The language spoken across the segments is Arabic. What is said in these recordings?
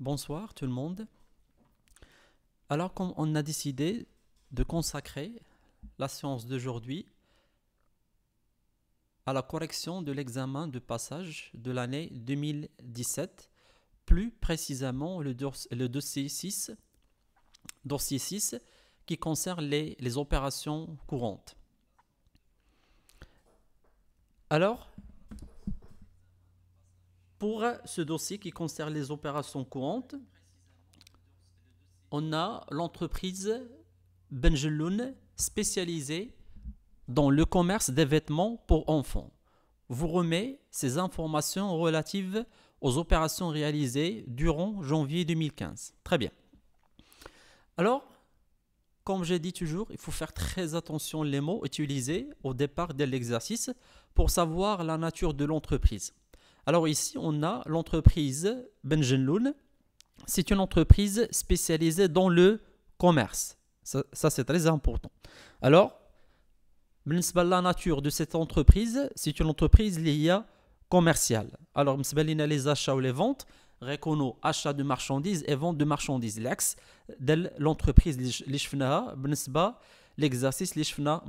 Bonsoir tout le monde. Alors comme on a décidé de consacrer la séance d'aujourd'hui à la correction de l'examen de passage de l'année 2017, plus précisément le, dossier 6, dossier qui concerne les, les opérations courantes. Alors, pour ce dossier qui concerne les opérations courantes, on a l'entreprise Benjeloun spécialisée dans le commerce des vêtements pour enfants. Vous remets ces informations relatives aux opérations réalisées durant janvier 2015. Très bien. Alors, comme j'ai dit toujours, il faut faire très attention les mots utilisés au départ de l'exercice pour savoir la nature de l'entreprise. Alors ici, on a l'entreprise Benjenloun. C'est une entreprise spécialisée dans le commerce. Ça, c'est très important. Alors, la nature de cette entreprise, c'est une entreprise liée à commerciale. Alors, les achats ou les ventes, reconnaît achat de marchandises et vente de marchandises. L'ex de l'entreprise l'Ishfna, l'exercice l'Ishfna,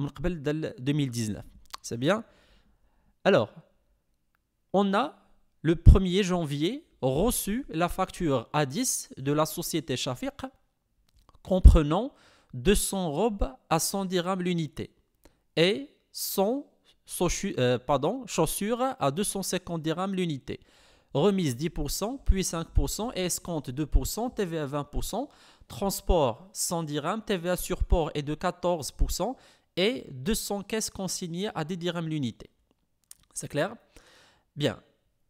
2019. C'est bien. Alors, on a le 1er janvier, reçu la facture a 10 de la société Shafiq comprenant 200 robes à 100 dirhams l'unité et 100 euh, chaussures à 250 dirhams l'unité. Remise 10%, puis 5%, et escompte 2%, TVA 20%, transport 100 dirhams, TVA sur port est de 14% et 200 caisses consignées à 10 dirhams l'unité. C'est clair Bien.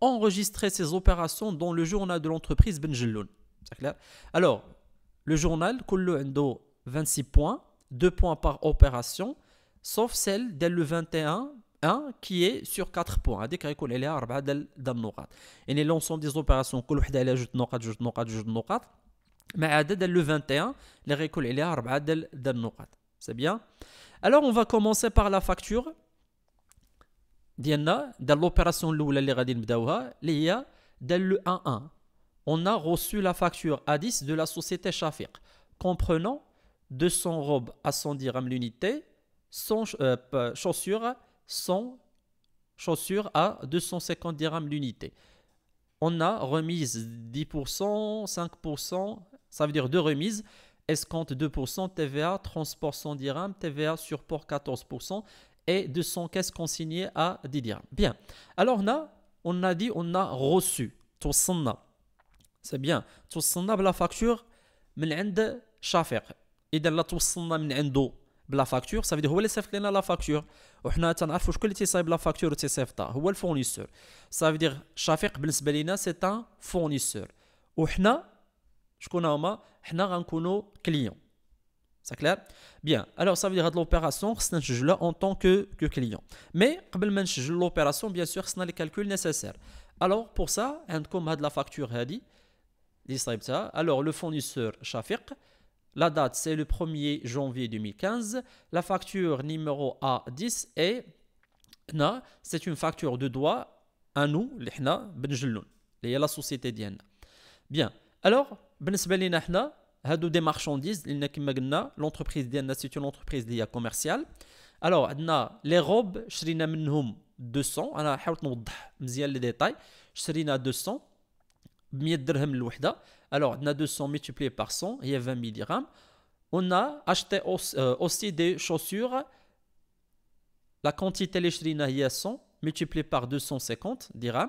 enregistrer ces opérations dans le journal de l'entreprise Benjelloun. C'est clair Alors, le journal, Kullu Endo, 26 points, 2 points par opération, sauf celle dès le 21, 1 qui est sur 4 points. هذيك غيكون عليها 4 opérations. النقاط. يعني لونسون des opérations. كل وحده عليها جوج نقاط جوج نقاط جوج نقاط 21 il غيكون 4 C'est bien Alors on va commencer par la facture. ديالنا de l'opération الاولى 1 1 on a reçu la facture à 10 de la société Shafiq comprenant 200 robes à 100 dirhams l'unité 100 euh, chaussures à 250 dirhams l'unité on a remise 10% 5% ça veut dire deux remises escompte 2%, TVA, transport 100 dirhams, TVA, surport 14%, et son caisse consignée à Didier. Bien. Alors là, on a dit on a reçu. a C'est bien. la facture من عند شافر. إذا لا توصلنا من عنده بلا فاكتور facture هو اللي صيفط لنا لا فاكتور وحنا تنعرفوا شكون اللي تيصايب لا فاكتور هو الفورنيسور شفيق بالنسبه لينا سي ان فورنيسور وحنا شكون هما حنا غنكونوا كليون c'est clair Bien. Alors, ça veut dire de l'opération, je là en tant que, client. Mais, avant de l'opération, bien sûr, c'est les calculs nécessaires. Alors, pour ça, on a de la facture, alors le fournisseur Shafiq, la date c'est le 1er janvier 2015, la facture numéro A10 est, c'est une facture de droit à nous, ben la société Bien, alors, بالنسبة ben لنا c'est une entreprise commerciale. Alors, les robes, je vais une entreprise les détails. Je vais vous les robes Je vais vous donner les détails. Je vais vous donner les détails. Je vais vous donner les détails. Alors, je 200 multipliés par 100, il y a 20 000 dirhams. On a acheté euh, aussi des chaussures. La quantité de la chaussure, 100 multiplié par 250 dirhams.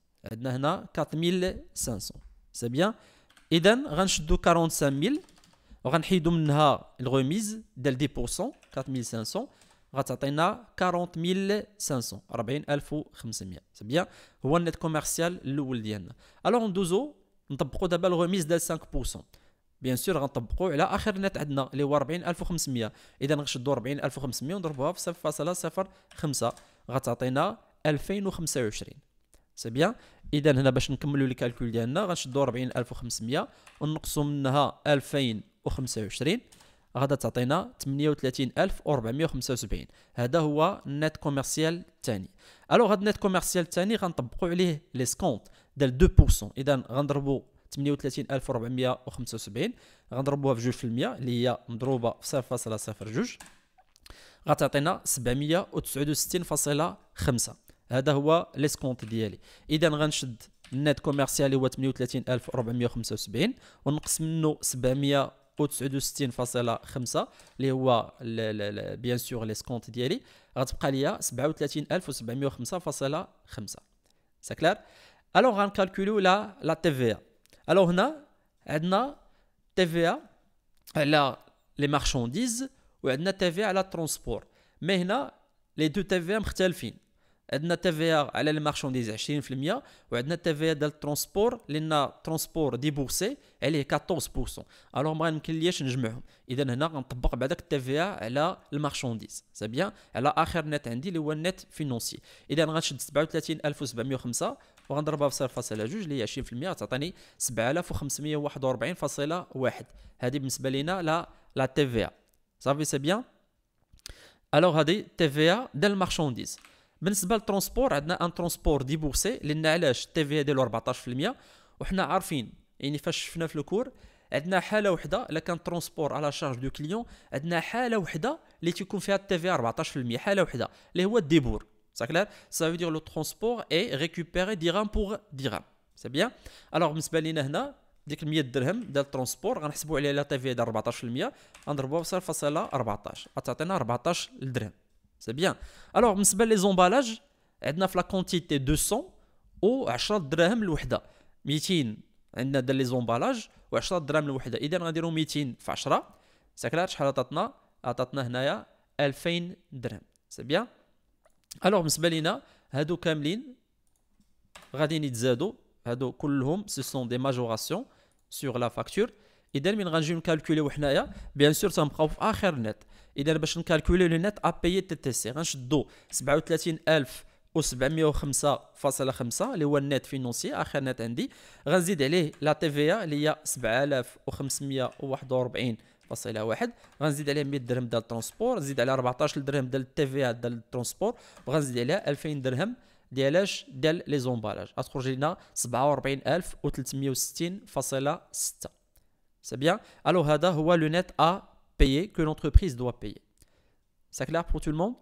عندنا هنا 4500 سي بيان اذا غنشدو 45000 وغنحيدو منها الغوميز ديال 10% 4500 غتعطينا 40500 40500 سي بيان هو النت كوميرسيال الاول ديالنا الوغ ندوزو نطبقو دابا الغوميز ديال 5% بيان سور غنطبقوا على اخر نت عندنا اللي هو 40500 اذا غنشدوا 40500 ونضربوها في 0.05 غتعطينا 2025 سي بيان اذا هنا باش نكملوا لي كالكول ديالنا غنشدوا 40500 ونقصوا منها 2025 غادا تعطينا 38475 هذا هو النت كوميرسيال الثاني الو هذا النت كوميرسيال الثاني غنطبقوا عليه لي سكونت ديال 2% اذا غنضربوا 38475 غنضربوها في 2% اللي هي مضروبه في 0.02 غتعطينا 769.5 هذا هو ليسكونت ديالي اذا غنشد النت كوميرسيال هو 38475 ونقص منه 700 69.5 اللي هو بيان سور لي سكونت ديالي غتبقى ليا 37705.5 سا كلير الوغ غنكالكولو لا لا تي في ا الوغ هنا عندنا تي في على لي مارشونديز وعندنا تي في على الترونسبور مي هنا لي دو تي في مختلفين عندنا تي على المارشونديز 20% وعندنا تي في ديال الترونسبور لان الترونسبور ديبورسي عليه 14% الوغ ما يمكن ليش نجمعهم اذا هنا غنطبق بعداك التي على المارشونديز سي بيان على اخر نت عندي اللي هو النت فينونسي اذا غنشد 37705 وغنضربها في 0.2 اللي هي 20% تعطيني 7541.1 هذه بالنسبه لينا لا لا تي في صافي سي بيان الوغ هذه تي في ديال المارشونديز بالنسبه للترونسبور عندنا ان ترونسبور ديبورسي لان علاش التي في ديالو 14% وحنا عارفين يعني فاش شفنا في الكور عندنا حاله وحده الا كان ترونسبور على شارج دو كليون عندنا حاله وحده اللي تيكون فيها التي في 14% حاله وحده اللي هو الديبور سا كلير سا فو دير لو ترونسبور اي ريكوبيري بور بوغ درهم سي بيان الوغ بالنسبه لينا هنا ديك 100 درهم ديال الترونسبور غنحسبوا عليها لا تي في ديال 14% غنضربوها ب 0.14 غتعطينا 14 درهم C'est bien. Alors, nous avons les emballages. Nous avons la quantité 200 ou 10 dirhams l'ouhda. 200, nous avons les emballages et 10 dirhams l'ouhda. Et nous dire 200 fois 10. C'est clair, nous avons عطاتنا هنايا 2000 درهم سي بيان الوغ بالنسبه لينا هادو كاملين غاديين يتزادوا هادو كلهم سي سون دي ماجوراسيون Donc لا فاكتور اذا من غنجيو نكالكوليو حنايا بيان سور تنبقاو في اخر net. اذا باش نكالكولي لو نت ابايي تي تي سي غنشدو 37000 و705.5 اللي هو النت فينونسي اخر نت عندي غنزيد عليه لا تي في ا إيه اللي هي 7541 فاصلة واحد غنزيد عليه 100 درهم ديال الترونسبور نزيد على 14 درهم ديال التي في ا إيه ديال الترونسبور وغنزيد عليها 2000 درهم ديالاش ديال لي زومبالاج غتخرج لنا 47360.6 سي بيان الو هذا هو لو نت ا que l'entreprise doit payer. C'est clair pour tout le monde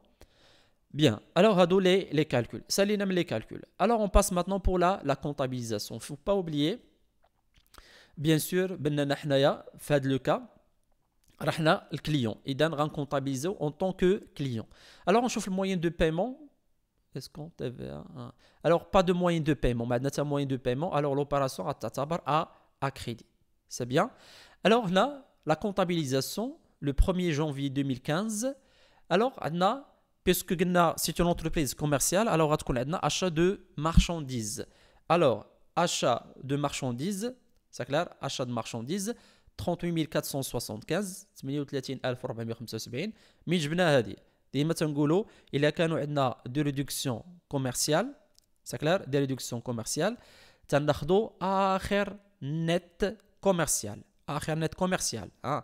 Bien, alors Ado, les, les calculs. Ça les les calculs. Alors on passe maintenant pour la, la comptabilisation. faut pas oublier, bien sûr, fait le cas, rahna le client. Et d'un comptabiliser en tant que client. Alors on chauffe le moyen de paiement. Est-ce qu'on Alors pas de moyen de paiement. Maintenant, c'est un moyen de paiement. Alors l'opération à à, à crédit. C'est bien. Alors là, la comptabilisation, le 1er janvier 2015 alors Adna, puisque c'est une entreprise commerciale alors on achat de marchandises alors achat de marchandises c'est clair achat de marchandises 38 475 38475 من جبنا هذه ديما تنقولوا الا كانوا عندنا des réductions commerciales, clair, des réductions commerciales, تناخذوا اخر net commercial, اخر net net hein.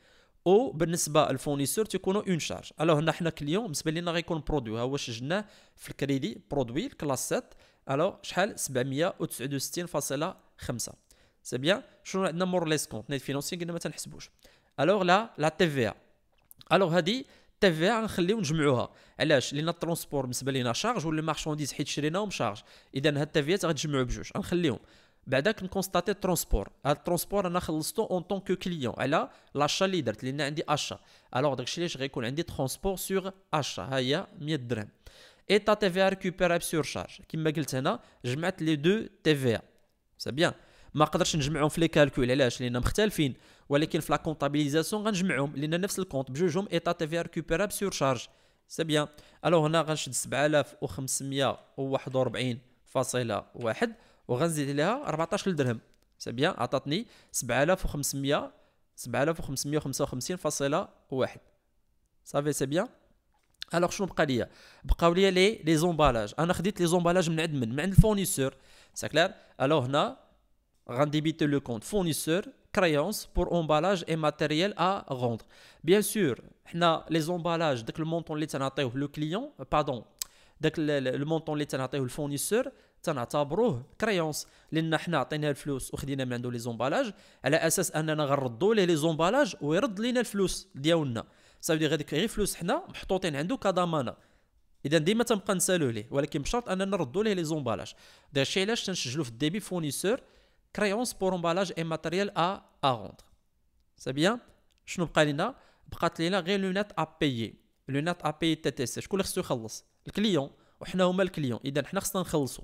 او بالنسبه للفونيسور تيكونوا اون شارج الوغ هنا حنا كليون بالنسبه لينا غيكون برودوي ها هو سجلناه في الكريدي برودوي الكلاس 7 الوغ شحال 769.5 سي بيان شنو عندنا مور ليس كونت نيت قلنا ما تنحسبوش الوغ لا لا تي في ا الوغ هادي تي في ا غنخليو نجمعوها علاش لان الترونسبور بالنسبه لينا شارج ولا مارشونديز حيت شريناهم شارج اذا هاد التي في غتجمعو بجوج غنخليهم بعداك نكونستاتي ترونسبور هاد الترونسبور انا خلصتو اون طون كو كليون على لاشا اللي درت لان عندي اشا الوغ داكشي علاش غيكون عندي ترونسبور سيغ اشا ها هي 100 درهم اي تا تي في ا سور شارج كيما قلت هنا جمعت لي دو تي في ا سي بيان ما قدرتش نجمعهم في لي كالكول علاش لان مختلفين ولكن في لا كونطابيليزاسيون غنجمعهم لان نفس الكونط بجوجهم تا تي في ريكوبيراب سور شارج سي بيان الوغ هنا غنشد 7541 فاصله واحد C'est bien, c'est bien. Alors, je voulais dire, les emballages. On a dit que les emballages sont les mêmes, mais le fournisseur, c'est clair. Alors, on a rendu le compte. Fournisseur, créance pour emballages et matériel à rendre. Bien sûr, les emballages, dès que le montant est le client, pardon, dès que le montant est le fournisseur, تنعتبروه كريونس لان حنا عطيناه الفلوس وخدينا من عنده لي زومبالاج على اساس اننا غنردوا ليه لي زومبالاج ويرد لينا الفلوس ديالنا صافي غير غير فلوس حنا محطوطين عنده كضمانه اذا ديما تنبقى نسالوه ليه ولكن بشرط اننا نردوا ليه لي زومبالاج داك الشيء علاش تنسجلوا في الديبي فونيسور كريونس بور امبالاج اي ماتيريال ا ا سي بيان شنو بقى لينا بقات لينا غير لونات ا بيي لونات ا بيي تي تي سي شكون اللي خصو يخلص الكليون وحنا هما الكليون اذا حنا خصنا نخلصو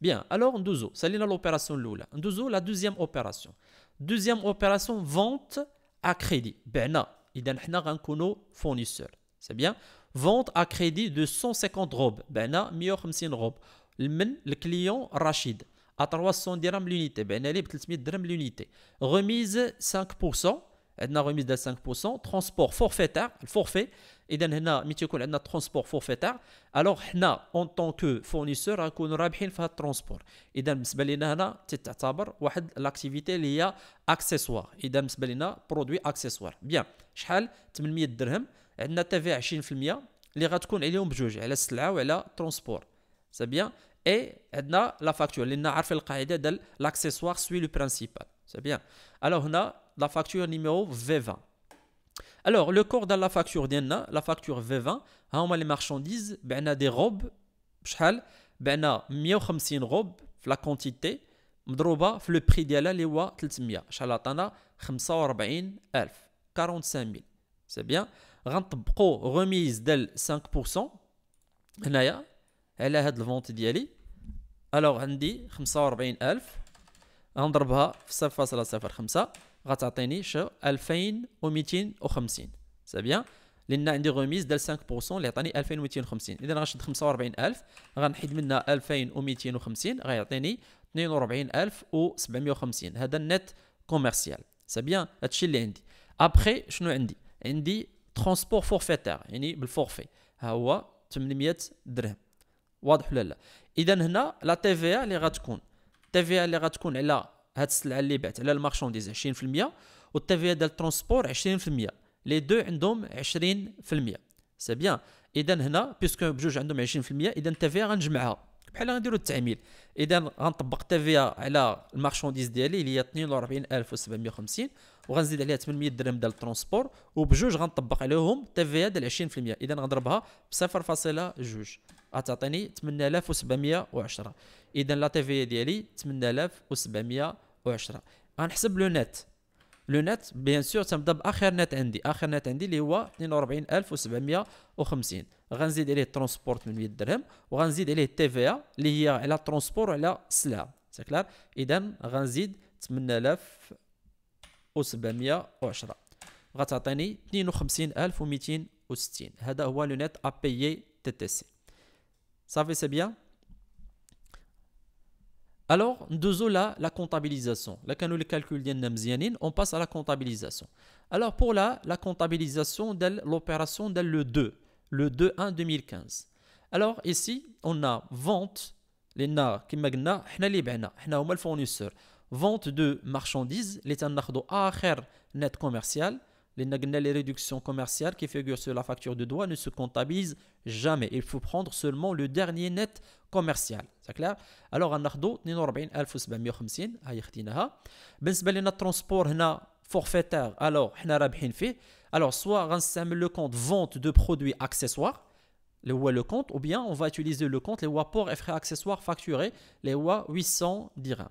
Bien, alors Ndouzo, l'opération Lula. Ndouzo, la deuxième opération. Deuxième opération, vente à crédit. Ben non, il y fournisseur. C'est bien. Vente à crédit de 150 robes. Ben 150 robes. Le client Rachid, à 300 dirhams l'unité. Ben elle est 300 dirhams l'unité. Remise 5%. Elle remise de 5%. Transport forfaitaire, forfait. اذا هنا ملي تيكون عندنا ترونسبور فورفيتير الوغ حنا اون طون كو فورنيسور غنكونو رابحين في هاد الترونسبور اذا بالنسبه لنا هنا تتعتبر واحد لاكتيفيتي اللي هي اكسيسوار اذا بالنسبه لنا برودوي اكسيسوار بيان شحال 800 درهم عندنا تي في 20% اللي غتكون عليهم بجوج على السلعه وعلى الترونسبور سي بيان اي عندنا لا فاكتور لان عارفين القاعده ديال لاكسيسوار سوي لو برينسيبال سي بيان الوغ هنا لا فاكتور نيميرو في 20 Alors, le corps de la facture d'Enna, la facture V20, on les marchandises, on ben, a des robes, on ben, a 150 robes, la quantité, on a le prix de la loi, on a 45 000, c'est bien. Hein, on a remise de 5%, on a la vente de alors on dit 45 000, on a 0,05. غتعطيني شو 2250 سي بيان لان عندي غوميز ديال 5% اللي عطاني 2250 اذا غنشد 45000 غنحيد منها 2250 غيعطيني 42750 هذا النت كوميرسيال سي بيان هادشي اللي عندي ابخي شنو عندي عندي ترونسبور فورفيتير يعني بالفورفي ها هو 800 درهم واضح ولا لا اذا هنا لا تي في اللي غتكون تي في اللي غتكون على هاد السلعه اللي بعت على المارشونديز 20% والتفيه ديال الترونسبور 20% لي دو عندهم 20% سي بيان اذا هنا بيسكو بجوج عندهم 20% اذا التفيه غنجمعها بحال غنديروا التعميل اذا غنطبق التفيه على المارشونديز ديالي اللي هي 42750 وغنزيد عليها 800 درهم ديال الترونسبور وبجوج غنطبق عليهم تي ا ديال 20% اذا غنضربها ب 0.2 غتعطيني 8710 اذا لا تي في ديالي 8710 غنحسب لو نت لو نت بيان سور تنبدا باخر نت عندي اخر نت عندي اللي هو 42750 غنزيد عليه الترونسبور 800 درهم وغنزيد عليه في اللي هي على الترونسبور وعلى السلعه سي كلار اذا غنزيد 8000 و710 غتعطيني 52260 هذا هو لو نت ابيي تي تي سي صافي سي بيان Alors, nous avons la comptabilisation. La quand nous le on passe à la comptabilisation. Alors, pour là, la comptabilisation de l'opération de le 2, le 2-1 2015. Alors, ici, on a vente, les NAR, qui magna, les ben fournisseurs vente de marchandises, les akhir net commercial, les les réductions commerciales qui figurent sur la facture de droit ne se comptabilisent jamais. Il faut prendre seulement le dernier net commercial. C'est clair Alors, on 42750 بالنسبه لنا forfaitaire alors alors soit utiliser le compte vente de produits accessoires les le compte ou bien on va utiliser le compte les rapports et frais accessoires facturés les wa 800 dirhams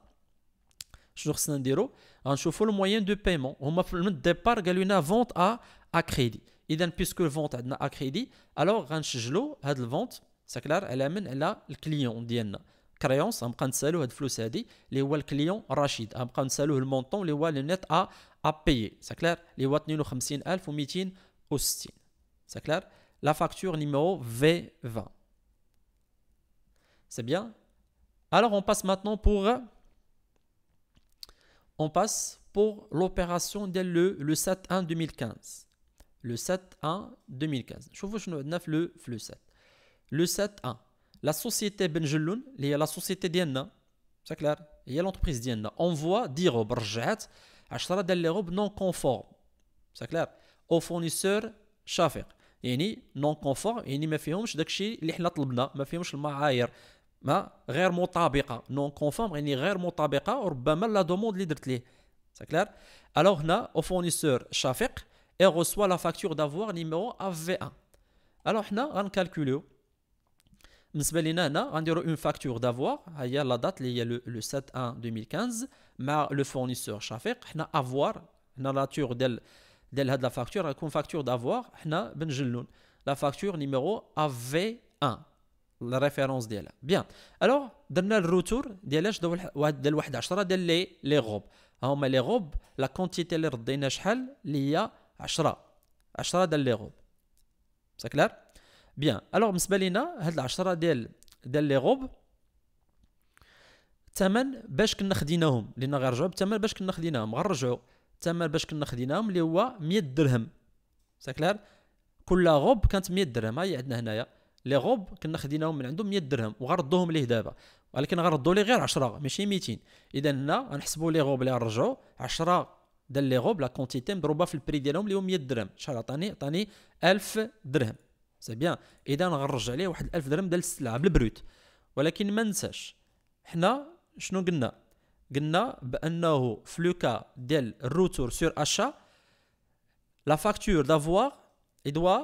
je reçois un le moyen de paiement on départ, Je départ vente à crédit et puisque vente à crédit alors je vente c'est clair elle le client diana créance prend les le client Rachid. le montant les à à payer c'est clair les la facture numéro v 20 c'est bien alors on passe maintenant pour on passe pour l'opération dès le, le 7-1 2015. Le 7-1 2015. Je vous le, le 7. Le 7-1. La société Benjeloun, la société Diana, c'est clair, il y a l'entreprise Diana, envoie 10 robes, achetera des robes non conformes, c'est clair, au fournisseur Shafiq. يعني نون كونفور يعني ما فيهمش داكشي اللي حنا طلبنا ما فيهمش المعايير mais, rare n'est Non, conforme, rare n'est pas or l'époque. la demande de est C'est clair? Alors, au fournisseur Chafik, et reçoit la facture d'avoir numéro AV1. Alors, on calcule un calcul. Nous avons une facture d'avoir. Il y a la date, le 7-1-2015. Mais Le fournisseur Chafik, il a avoir la nature de la facture. Il a une facture d'avoir. Il a une facture numéro AV1. الريفيرونس ديالها بيان الوغ درنا الروتور ديال اش ديال واحد 10 ديال لي لي غوب ها هما لي غوب لا كونتيتي اللي ردينا شحال اللي هي 10 10 ديال لي غوب سا كلير بيان الوغ بالنسبه لينا هاد ال 10 ديال ديال لي غوب الثمن باش كنا خديناهم لان غنرجعوا بالثمن باش كنا خديناهم غنرجعوا الثمن باش كنا خديناهم اللي هو 100 درهم سا كلير كل غوب كانت 100 درهم ها هي عندنا هنايا لي غوب كنا خديناهم من عندهم 100 درهم وغردوهم ليه دابا ولكن غردوا لي غير 10 ماشي 200 اذا هنا غنحسبوا لي غوب اللي رجعوا 10 دال لي غوب لا كونتيتي مضروبه في البري ديالهم اللي هو 100 درهم شحال عطاني عطاني 1000 درهم سي بيان اذا غنرجع ليه واحد 1000 درهم ديال السلعه بالبروت ولكن ما ننساش حنا شنو قلنا قلنا بانه فلوكا ديال الروتور سور اشا لا فاكتور دافوار اي دوا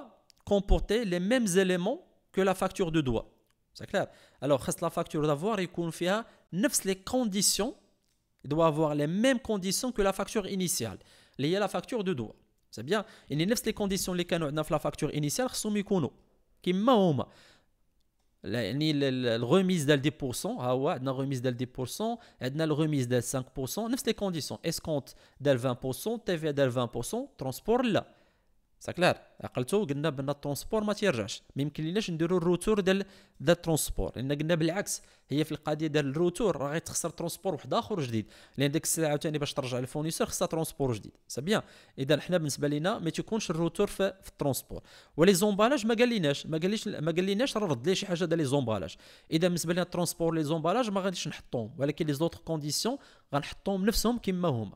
كومبورتي لي ميم زيليمون que la facture de doigt. C'est clair Alors, reste la facture d'avoir, il confia les conditions. Il doit avoir les mêmes conditions que la facture initiale. Il y a la facture de doigt. C'est bien Il y a les conditions les canaux neuf la facture initiale sont mikono. Qui m'a La remise d'al 10%, ah ouais, la remise d'al 10%, la remise d'al 5%, les conditions. Escompte d'elle 20%, tv d'elle 20%, transport là. ساكلار عقلتو قلنا بان الترونسبور ما تيرجعش ما يمكن ليناش نديرو الروتور ديال ديال الترونسبور لان قلنا بالعكس هي في القضيه ديال الروتور راه غتخسر ترونسبور واحد اخر جديد لان ديك الساعه عاوتاني باش ترجع للفونيسور خصها ترونسبور جديد سي بيان اذا حنا بالنسبه لينا ما تيكونش الروتور في, في الترونسبور ولي زومبالاج ما قال ليناش ما قاليش ما قال ليناش راه رد لي شي حاجه ديال لي زومبالاج اذا بالنسبه لنا الترونسبور لي زومبالاج ما غاديش نحطوهم ولكن لي زوطر كونديسيون غنحطوهم نفسهم كما هما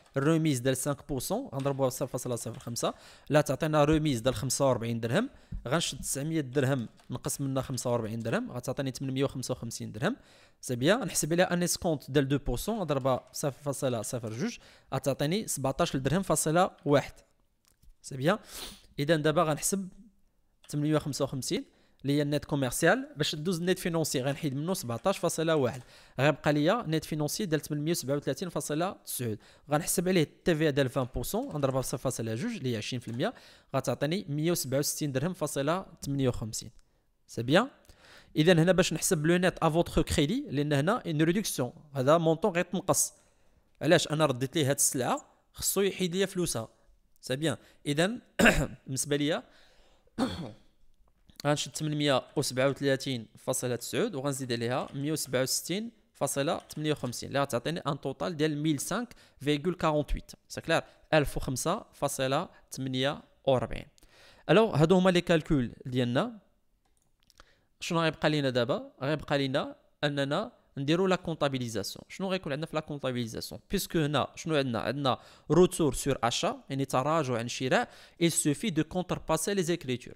الروميز ديال 5% غنضربوها ب 0.05 لا تعطينا روميز ديال 45 درهم غنشد 900 درهم نقص منها 45 درهم غتعطيني 855 درهم سي بيان نحسب عليها ان اسكونت ديال 2% غنضربها 0.02 غتعطيني 17 درهم فاصله واحد سي بيان اذا دابا غنحسب 855 اللي هي النت كوميرسيال باش ندوز النت فينونسي غنحيد منه 17.1 غيبقى ليا نت فينونسي من 837.9 غنحسب عليه التي في ديال 20% نضربها ب 0.2 اللي هي 20% غتعطيني 167 درهم فاصله 58 سي بيان اذا هنا باش نحسب لو نت ا فوتر كريدي لان هنا ان ريدكسيون هذا مونطون غيتنقص علاش انا رديت ليه هاد السلعه خصو يحيد ليا فلوسها سي بيان اذا بالنسبه ليا غنشد فاصلة 837.9 وغنزيد عليها فاصلة 167.58 اللي غتعطيني ان توتال ديال فيغول 1005.48 سي كلير 1005.48 الو هادو هما لي كالكول ديالنا شنو غيبقى لينا دابا غيبقى لينا اننا نديرو لا كونطابيليزاسيون شنو غيكون عندنا في لا كونطابيليزاسيون بيسكو هنا شنو عندنا عندنا روتور سور اشا يعني تراجع عن شراء il suffit de contrepasser les écritures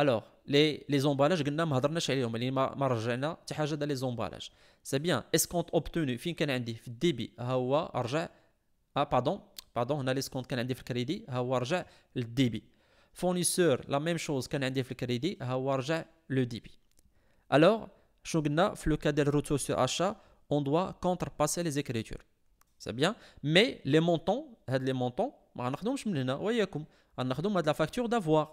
alors les emballages c'est bien. escompte obtenu fin qu'on a le débit, c'est ah pardon pardon, on a a le crédit, le débit. fournisseur, la même chose qu'on a dit le crédit, le débit. alors, on a le de retour sur achat, on doit contrepasser les écritures, c'est bien. mais les montants, les montants, on a la facture d'avoir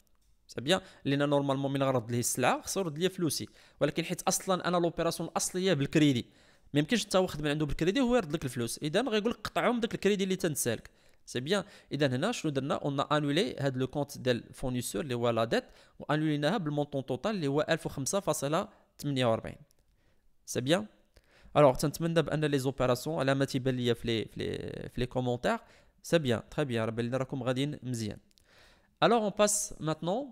بيان لان نورمالمون من غرض ليه السلعه خصو يرد ليا فلوسي ولكن حيت اصلا انا لوبيراسيون الاصليه بالكريدي ما يمكنش حتى واخد من عنده بالكريدي هو يرد لك الفلوس اذا غيقول لك قطعهم داك الكريدي اللي تنسالك سي بيان اذا هنا شنو درنا اون انولي هاد لو كونت ديال فونيسور اللي هو لا ديت وانوليناها بالمونطون توتال اللي هو 1005.48 سي بيان الوغ تنتمنى بان لي زوبيراسيون على ما تيبان ليا في لي في لي في لي كومونتير سي بيان تري بيان راه بان راكم غاديين مزيان الوغ اون باس ماتنون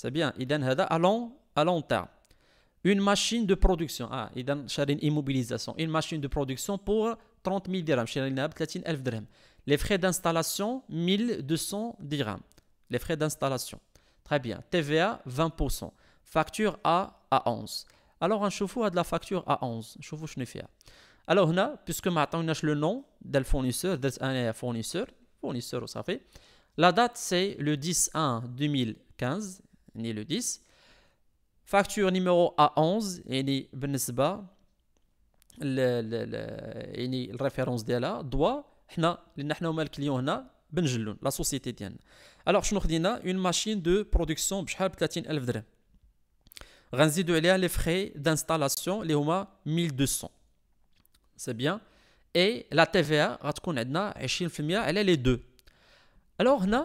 C'est bien. Iden hada à long, à long Une machine de production. Ah, Iden une immobilisation. Une machine de production pour 30 000 dirhams. Les frais d'installation 1200 dirhams. Les frais d'installation. Très bien. TVA 20%. Facture A à 11. Alors un chauffe-eau a de la facture à 11. chauffe-eau, je ne fais Alors là, puisque maintenant on a le nom du fournisseur, fournisseur, fournisseur au fait. La date c'est le 10 1 2015 ni le 10. Facture numéro A11, et ni Benesba, ni la référence de la, doit, n'a, n'a, n'a, n'a, n'a, n'a, n'a, la société tienne. Alors, je nous une machine de production, je vais vous dire, je vais vous dire, les frais d'installation, les huma 1200. C'est bien. Et la TVA, je vais vous dire, je elle est les deux. Alors, nous,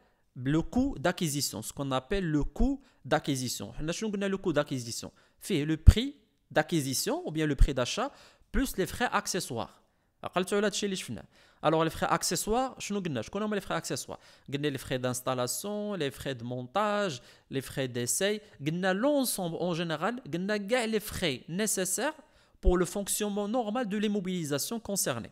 le coût d'acquisition, ce qu'on appelle le coût d'acquisition. Le coût d'acquisition, fait le prix d'acquisition ou bien le prix d'achat plus les frais accessoires. Alors les frais accessoires, je connais les frais accessoires. Les frais d'installation, les frais de montage, les frais d'essai, l'ensemble en général, les frais nécessaires pour le fonctionnement normal de l'immobilisation concernée.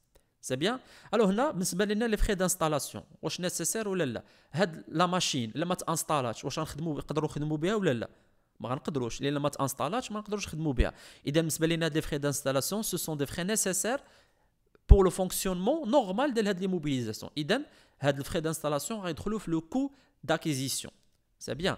سي بيان الو هنا بالنسبه لنا لي فري دانستالاسيون واش نيسيسير ولا لا هاد لا ماشين ما تانستالاتش واش غنخدموا نقدروا نخدموا بها ولا لا ما غنقدروش لان ما تانستالاتش ما نقدروش نخدموا بها اذا بالنسبه لنا هاد لي فري دانستالاسيون سو سون دي فري نيسيسير بور لو فونكسيونمون نورمال ديال هاد لي موبيليزاسيون اذا هاد الفري دانستالاسيون غيدخلوا في لو كو داكيزيسيون سي بيان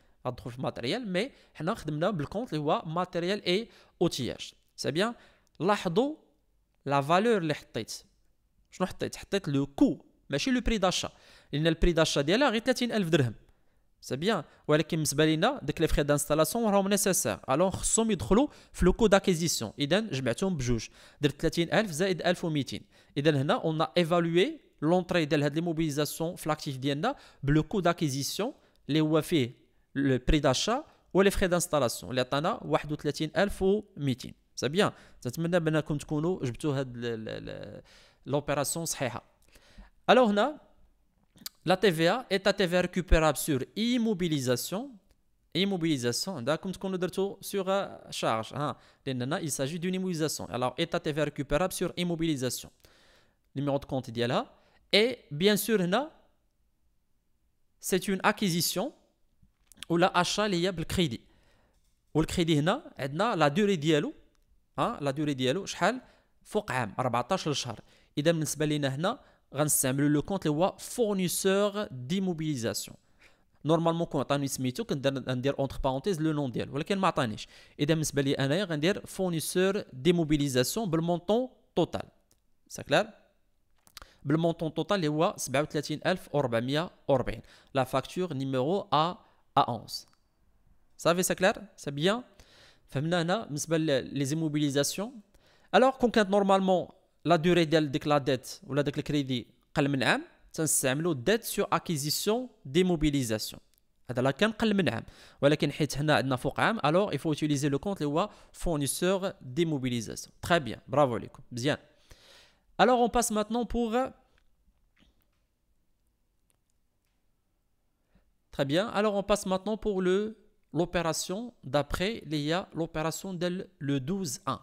à trouver du matériel, mais nous avons besoin de matériel et d'outil. C'est bien, la valeur est très importante. Je pense que c'est le coût, mais c'est le prix d'achat. Le prix d'achat est de 30 000 dirhams. C'est bien, vous avez vu que les frais d'installation sont nécessaires. Alors, nous avons besoin de le coût d'acquisition. Idem, je mets un juge. 30 000 c'est 1 000 au Idem, nous avons évalué l'entrée de l'immobilisation de l'actif de l'Indienne, le coût d'acquisition, les WFE le prix d'achat ou les frais d'installation. Les tana, 31200. C'est bien. J'espère que vous avez compris l'opération. Alors, là, la TVA est à TVA récupérable sur immobilisation. Immobilisation, comme vous le dit sur euh, charge. Hein? Il s'agit d'une immobilisation. Alors, est à TVA récupérable sur immobilisation. Numéro de compte, il y a là. Et bien sûr, là, c'est une acquisition. Ou l'achat, il y a le crédit. Ou le crédit, il y a la durée de l'élo. Hein, la durée de l'élo, c'est 4000. Il y a un autre account qui est fournisseur d'immobilisation. Normalement, quand on entend ce méthode, on dit entre parenthèses le nom de l'élo. Qu'est-ce que c'est que ça? Il y a un autre account qui est fournisseur d'immobilisation. C'est clair? Le montant total est 30 000 euros. La facture numéro A à 11. Ça va, c'est clair C'est bien les immobilisations. Alors quand normalement la durée de la dette ou la dette crédit, ça la dette sur acquisition d'immobilisation. Alors, il faut utiliser le compte ولكن حيت هنا عندنا فوق عام fournisseur d'immobilisation. Très bien, bravo vous. Bien. Alors on passe maintenant pour Très bien. Alors, on passe maintenant pour le l'opération d'après. l'IA, l'opération del le 12-1.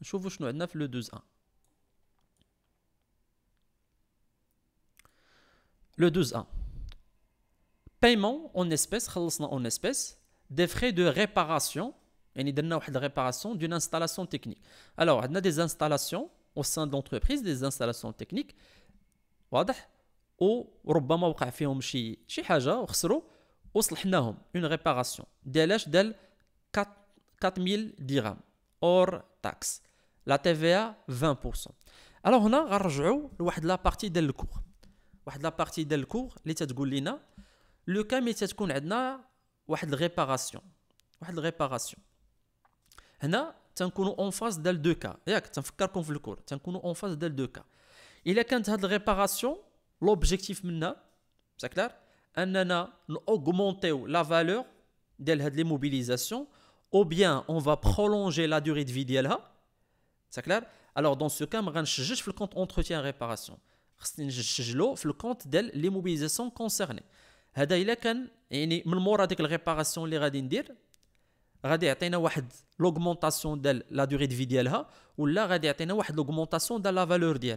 Je vous le 12-1. Le 12-1. Paiement en espèces, en espèces, des frais de réparation, يعني درنا réparation d'une installation technique. Alors, on a des installations au sein de l'entreprise, des installations techniques. واضح ou rubama ou une réparation. De 4 000 ou hors taxe. La TVA 20%. Alors on a regrou le one la partie del court, one la partie del court, l'état de le cas mettez de con une réparation, réparation. On a en face deux cas, yac en face deux cas. Il est réparation L'objectif maintenant, c'est-à-dire la valeur de l'immobilisation, ou bien on va prolonger la durée de vie de l'immobilisation. Alors dans ce cas, je ne fais que retenir la réparation. Je ne fais que retenir la réparation concernée. Je ne fais pas que retenir la réparation, mais retenir l'augmentation de la durée de vie de l'immobilisation, ou retenir l'augmentation de la valeur de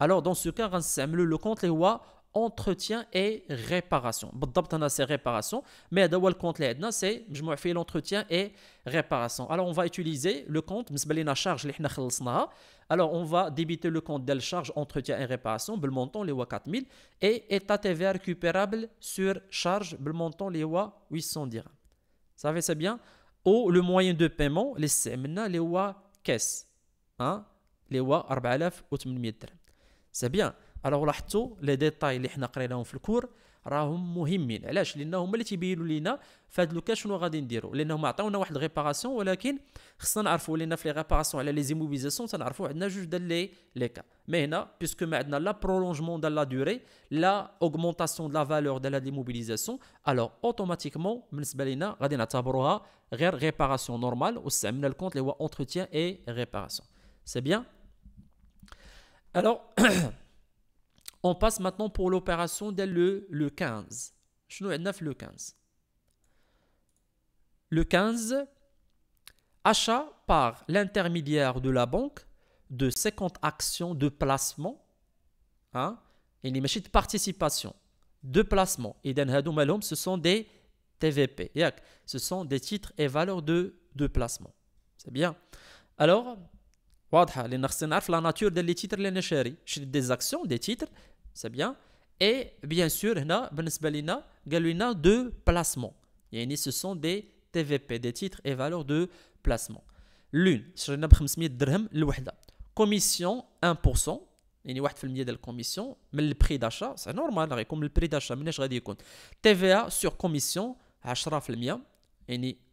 alors dans ce cas utiliser le compte اللي entretien et réparation on a c'est réparation mais هذا هو الكونت اللي عندنا le مجموع فيه l'entretien et réparation alors on va utiliser le compte بالنسبه لنا charge اللي حنا خلصناها alors on va débiter le compte la charge entretien et réparation بالمونطون اللي هو 4000 et état TVA récupérable sur charge بالمونطون اللي هو 800 dirhams ça fait c'est bien ou le moyen de paiement les استعملنا les wa caisse. ها اللي 4800 dirhams. C'est bien. Alors, les détails que nous avons créés dans le cours, ils sont importants. Pourquoi Parce qu'ils nous ont dit ce qu'ils allaient nous dire. Parce nous avons donné une réparation, mais nous savions les réparations et les immobilisations, nous aurions pu juger les cas. Mais ici, puisque nous avons le prolongement de la durée, l'augmentation de la valeur de la démobilisation, alors automatiquement, à notre part, nous allons la une réparation normale, où nous avons pris compte l'entretien et la réparation. C'est bien alors, on passe maintenant pour l'opération dès le, 15. Je 9 le 15. Le 15, achat par l'intermédiaire de la banque de 50 actions de placement. Hein, et les machines de participation, de placement. Et d'un ce sont des TVP. Euh, ce sont des titres et valeurs de, de placement. C'est bien. Alors, il faut savoir la nature des titres que l'on achète, des actions, des titres, c'est bien. Et bien sûr, ici, pour nous, nous avons deux placements. Ce sont des TVP, des titres et valeurs de placement. L'une, on achète 500 dirhams, la commission 1%, c'est 1% de la commission, mais le prix d'achat, c'est normal, comme le prix d'achat, mais ne va pas le compter. TVA sur commission, 10%, c'est 1%.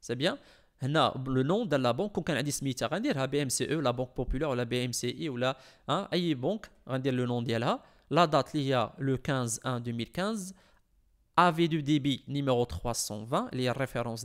C'est bien le nom de la banque, aucun a l'a déjà la BMCE, la Banque Populaire, la BMCI, ou la... Aie, hein, le nom la banque. La date est le 15-1-2015. AV du débit numéro 320, qui est la référence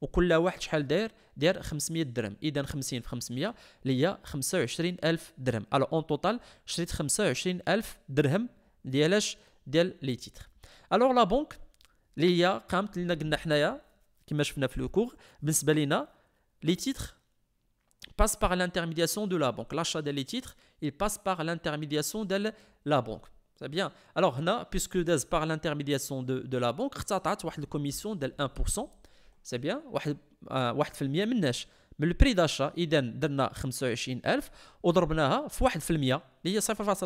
وكل واحد شحال داير داير 500 درهم اذا 50 في 500 اللي هي 25000 درهم الو اون توتال شريت 25000 درهم ديال اش ديال لي تيتر Alors, la banque, اللي هي قامت لنا قلنا حنايا كما شفنا le cours. كور بالنسبه les titres passent par l'intermédiation de la banque. L'achat des titres, passe par l'intermédiation de la banque. C'est bien. Alors, puisque par l'intermédiation de, la banque, tu as une commission de 1%. C'est bien, un, un pour cent de l'ench. Mais le prix d'achat, idem, d'erns, 28 000, et on a multiplié par un pour cent, c'est-à-dire que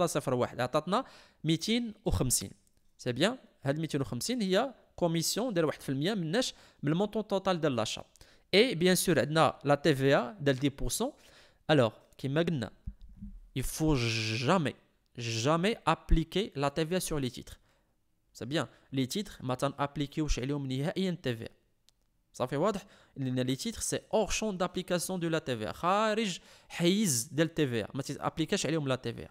ça fait 250. C'est bien. Cette 250 est la commission d'un pour de l'ench sur le montant total de l'achat. Et bien sûr, a la TVA de 10%. pour cent. Alors, qui me Il ne faut jamais, jamais appliquer la TVA sur les titres. C'est bien. Les titres, maintenant, appliquer ou chez les omnibus une TVA. صافي واضح لان لي تيتر سي اور شون دابليكاسيون دو لا تي في خارج حيز ديال التي في ما تابليكاش عليهم لا تي في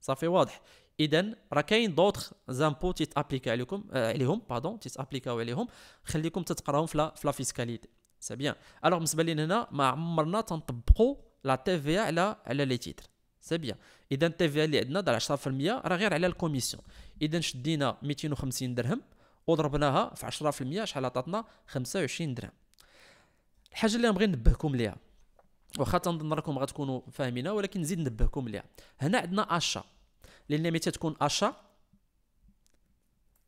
صافي واضح اذا راه كاين دوطخ زامبو تيتابليكا عليكم آه، عليهم باردون تيتابليكاو عليهم خليكم تتقراهم في لا فيسكاليتي سي بيان الوغ بالنسبه لنا هنا ما عمرنا تنطبقوا لا تي في على على لي تيتر سي بيان اذا التي في اللي عندنا دار 10% راه غير على الكوميسيون اذا شدينا 250 درهم وضربناها في 10% شحال عطاتنا 25 درهم الحاجه اللي نبغي نبهكم ليها واخا تنظن راكم غتكونوا فاهمينها ولكن نزيد نبهكم ليها هنا عندنا اشا لان متى تكون اشا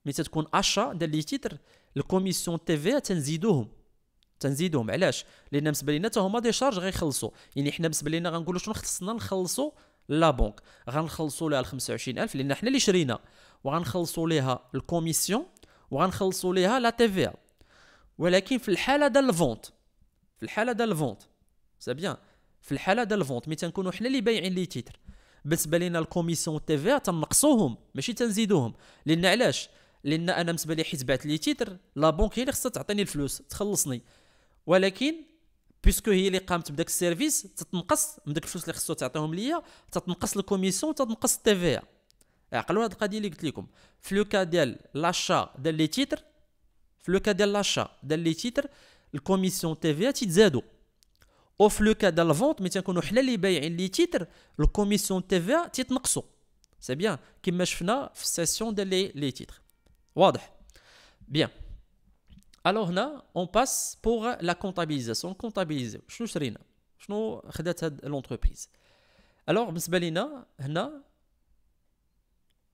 متى تكون اشا ديال لي تيتر الكوميسيون تي في تنزيدوهم تنزيدوهم علاش لان بالنسبه لينا حتى هما دي شارج غيخلصوا يعني حنا بالنسبه لينا غنقولوا شنو خصنا نخلصوا لا بونك غنخلصوا لها ال 25000 لان حنا اللي شرينا وغنخلصوا ليها الكوميسيون وغنخلصوا ليها لا تي في ولكن في الحاله ديال الفونت في الحاله ديال الفونت سي بيان في الحاله ديال الفونت مي تنكونوا حنا اللي بايعين لي تيتر بالنسبه لنا الكوميسيون تي في تنقصوهم ماشي تنزيدوهم لان علاش لان انا بالنسبه لي حيت بعت لي تيتر لا بونك هي اللي خصها تعطيني الفلوس تخلصني ولكن بيسكو هي اللي قامت بداك السيرفيس تتنقص من داك الفلوس اللي خصها تعطيهم ليا تتنقص الكوميسيون تتنقص التي في Alors, on va dire que si on a l'achat de les titres, si on de l'achat de les titres, la commission TVA est zéro. Au si on de la vente, si on a l'achat les titres, la commission TVA est zéro. C'est bien. Qui est la session de les titres? Bien. Alors, on passe pour la comptabilisation. Comptabiliser. Je ne sais Je ne sais pas. Alors, je ne sais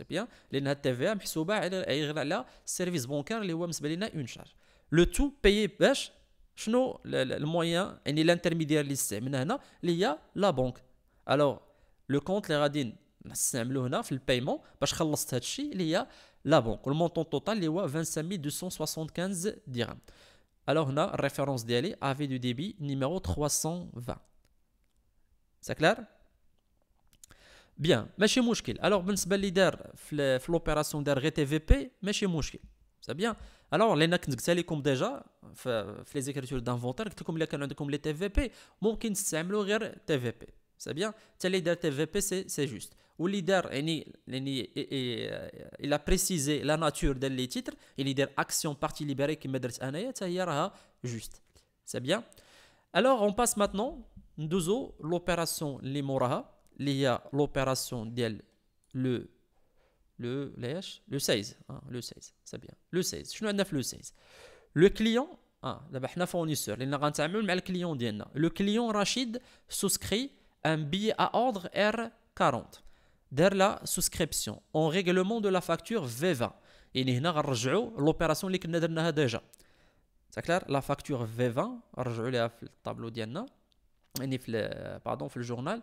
C'est bien. Les natvm hein, puis au bout, service bancaire les services bancaires pour ont une charge. Le tout payé, ben, le moyen, l'intermédiaire. c'est la banque. Alors, le compte, les radins, c'est le le paiement, ben, j'ai fini tout Il y a la banque. Le montant total les ouais, vingt dirhams. Alors, la référence DHL avait du débit numéro 320. C'est clair? Bien, mais pas un problème. Alors, je suis le leader l'opération de la TVP, mais C'est bien. Alors, les je vous disais déjà, dans les écritures d'inventaire, que comme les TVP, je vous disais que c'est le leader de la TVP. C'est bien. Le leader de la TVP, c'est juste. Le leader, euh, il a précisé la nature des titres. Il leader, action, Parti libérée, qui m'a dit que c'est juste. C'est bien. Alors, on passe maintenant à l'opération Limora il y a l'opération d'elle le le le 16 le 16 hein, c'est bien le 16 je suis le 16 le client ah d'abord on fournisseur il n'a le client hein. le client Rachid souscrit un billet à ordre R40 derrière la souscription en règlement de la facture V20 et il n'a rien l'opération que nous déjà c'est clair la facture V20 rajouté à le tableau d'elle pardon le journal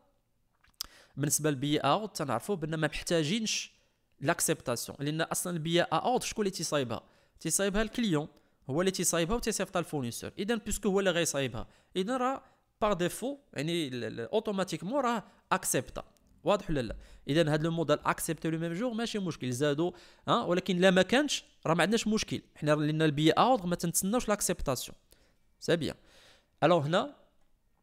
بالنسبه للبيئه اوت تنعرفوا بان ما محتاجينش لاكسبتاسيون لان اصلا البيئه اوت شكون اللي تيصايبها تيصايبها الكليون هو اللي تيصايبها وتيصيفطها للفورنيسور اذا بيسكو هو اللي غيصايبها اذا راه باغ ديفو يعني اوتوماتيكمون راه اكسبتا واضح ولا لا اذا هذا الموديل اكسبتي لو ميم جور ماشي مشكل زادو ها ولكن لا ما كانش راه ما عندناش مشكل حنا لان البي اوت ما تنتسناوش لاكسبتاسيون سي بيان الوغ هنا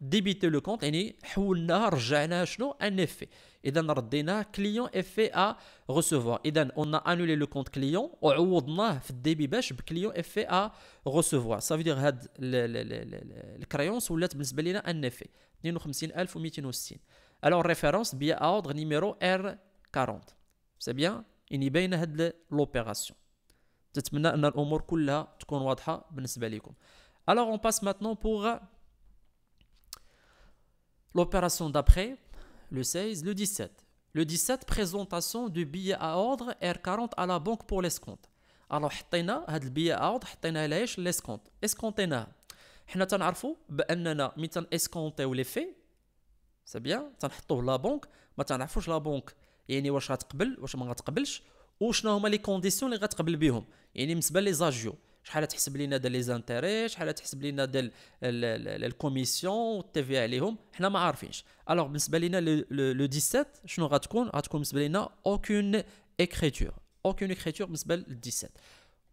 débiter le compte et nous dire qu'on a réagi à l'effet et on a le client l'effet à recevoir donc on a annulé le compte client et on l'a remis dans le débit pour le client l'effet à recevoir ça veut dire que la créance est en effet 52 000 160 alors référence est à l'ordre numéro R40 c'est bien c'est bien cette opération j'espère que toutes les choses sont claires pour vous alors on passe maintenant pour L'opération d'après, le 16, le 17. Le 17, présentation du billet à ordre R40 à la banque pour l'escompte. Alors, on a le billet à ordre, on a l'escompte. Escompté. On a un arfou, on a un faits, ou l'effet. C'est bien, on a la banque, mais on a la banque. Il y a une chose qui est en ou je ne les conditions qui sont en train Il y a شحال تحسب لنا ديال لي زانتيري شحال تحسب لنا ديال الكوميسيون والتي في عليهم حنا ما عارفينش الوغ بالنسبه لنا لو 17 شنو غتكون غتكون بالنسبه لنا اوكون اكريتور اوكون اكريتور بالنسبه لل 17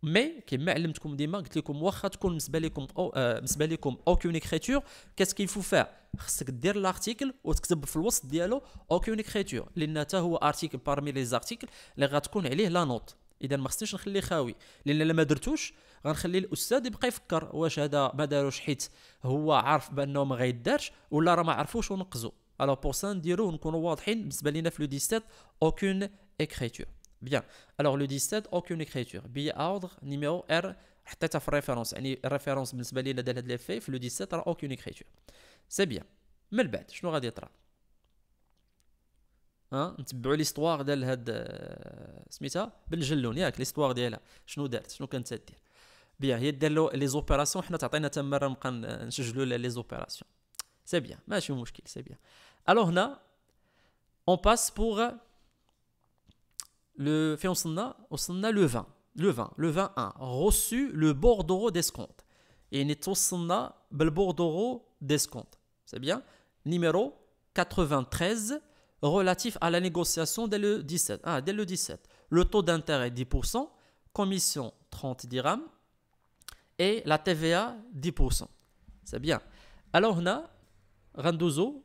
مي كما علمتكم ديما قلت لكم واخا تكون بالنسبه لكم أو آه, لكم اوكون اكريتور كيفو فيها خصك دير لارتيكل وتكتب في الوسط ديالو اوكون اكريتور لان حتى هو ارتيكل بارمي لي زارتيكل اللي غتكون عليه لا نوت اذا ما خصنيش نخليه خاوي لان الا ما درتوش غنخلي الاستاذ يبقى يفكر واش هذا ما داروش حيت هو عارف بانه ما غيدارش ولا راه ما عرفوش ونقزو الو بور سا نديرو نكونوا واضحين بالنسبه لينا في لو 17 اوكون اكريتور بيان الوغ لو 17 اوكون اكريتور بي اوردر نيميرو ار حطيتها في الريفيرونس يعني الريفيرونس بالنسبه لينا ديال هاد لي في لو 17 راه اوكون اكريتور سي بيان من بعد شنو غادي يطرا ها نتبعوا ليستوار ديال هاد آه، سميتها بنجلون ياك ياك ليستوار ديالها شنو دارت شنو كانت تدير Bien, il دير a لي زوبيراسيون حنا تعطينا تم مره نبقى نسجلوا لي زوبيراسيون سي بيان ماشي مشكل سي بيان الو هنا اون باس بوغ لو فين وصلنا وصلنا 20 le 20 le 21 1 روسو لو بوردورو ديسكونت يعني توصلنا بالبوردورو ديسكونت سي بيان 93 relatif à la négociation dès le 17. Ah, dès le 17. Le taux d'intérêt 10%, commission 30 dirhams, et la TVA 10%. C'est bien. Alors, on a Randouzo,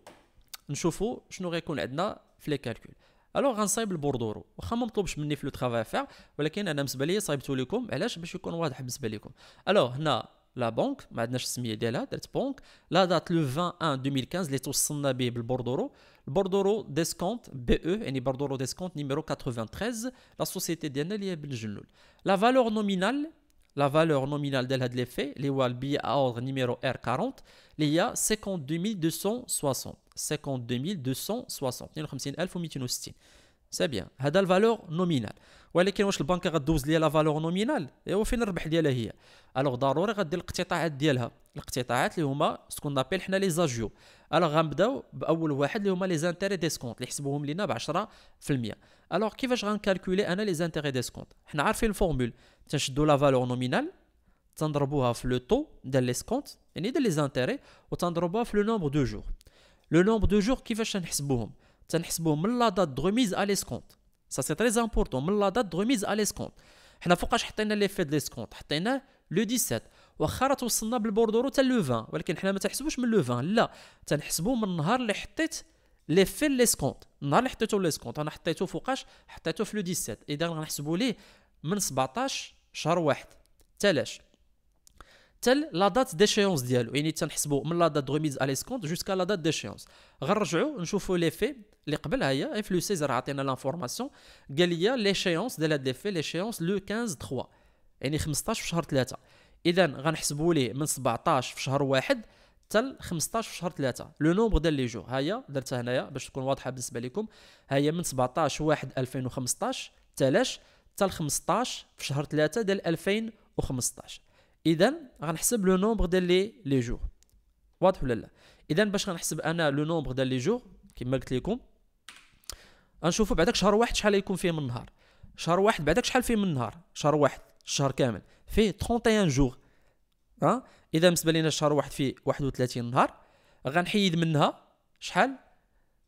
Nchoufou, je n'aurais qu'on aide les calculs. Alors, on le Bordeaux. Je ne me le travail à faire. Alors, on la banque, madame je suis la banque. La date le 21 2015, les taux Le Bordoro descompte BE, et le numéro 93, la société La valeur nominale, la valeur nominale de l'effet, les walbi à ordre numéro R40, il y a 52 260. 52 260. سي بيان هذا الفالور نومينال ولكن واش البنكه غدوز ليا لا فالور نومينال ايوا فين الربح ديالها هي الوغ ضروري غدير الاقتطاعات ديالها الاقتطاعات اللي هما سكون نابيل حنا لي زاجيو الوغ غنبداو باول واحد اللي هما لي زانتيري ديسكونت اللي حسبوهم لينا ب 10% الوغ كيفاش غنكالكولي انا لي زانتيري ديسكونت حنا عارفين الفورمول تنشدو لا فالور نومينال تنضربوها في لو طو ديال لي سكونت يعني ديال لي زانتيري وتنضربوها في لو نومبر دو جور لو نومبر دو جور كيفاش تنحسبوهم تنحسبوه من لا دات دو ريميز ا ليسكونت سا سي تري امبورطون من لا دات دو ريميز ا ليسكونت حنا فوقاش حطينا لي في ليسكونت حطينا لو 17 واخا راه توصلنا بالبوردورو حتى لو 20 ولكن حنا ما تنحسبوش من لو 20 لا تنحسبو من النهار اللي حطيت لي في ليسكونت النهار اللي حطيتو ليسكونت انا حطيتو فوقاش حطيتو في لو 17 اذا غنحسبو ليه من 17 شهر واحد تلاش حتى لا دات ديشيونس ديالو يعني تنحسبوا من لا دات ريميز ا جوسكا لا دات ديشيونس غنرجعوا نشوفوا لي في اللي قبل هي اف لو راه عطينا لانفورماسيون قال لي ليشيونس ديال هاد لي في ليشيونس لو 15 3 يعني 15 في شهر 3 اذا غنحسبوا ليه من 17 في شهر 1 حتى 15 في شهر 3 لو نومبر ديال لي جور هي درتها هنايا باش تكون واضحه بالنسبه لكم هي من 17 1 2015 تلاش حتى 15 في شهر 3 ديال 2015 اذا غنحسب لو نومبر ديال لي لي جور واضح ولا لا اذا باش غنحسب انا لو نومبر ديال لي جور كما قلت لكم غنشوفوا بعداك شهر واحد شحال يكون فيه من النهار شهر واحد بعداك شحال فيه من النهار شهر واحد الشهر كامل فيه 31 جور ها اذا بالنسبه لينا الشهر واحد فيه 31 نهار غنحيد منها شحال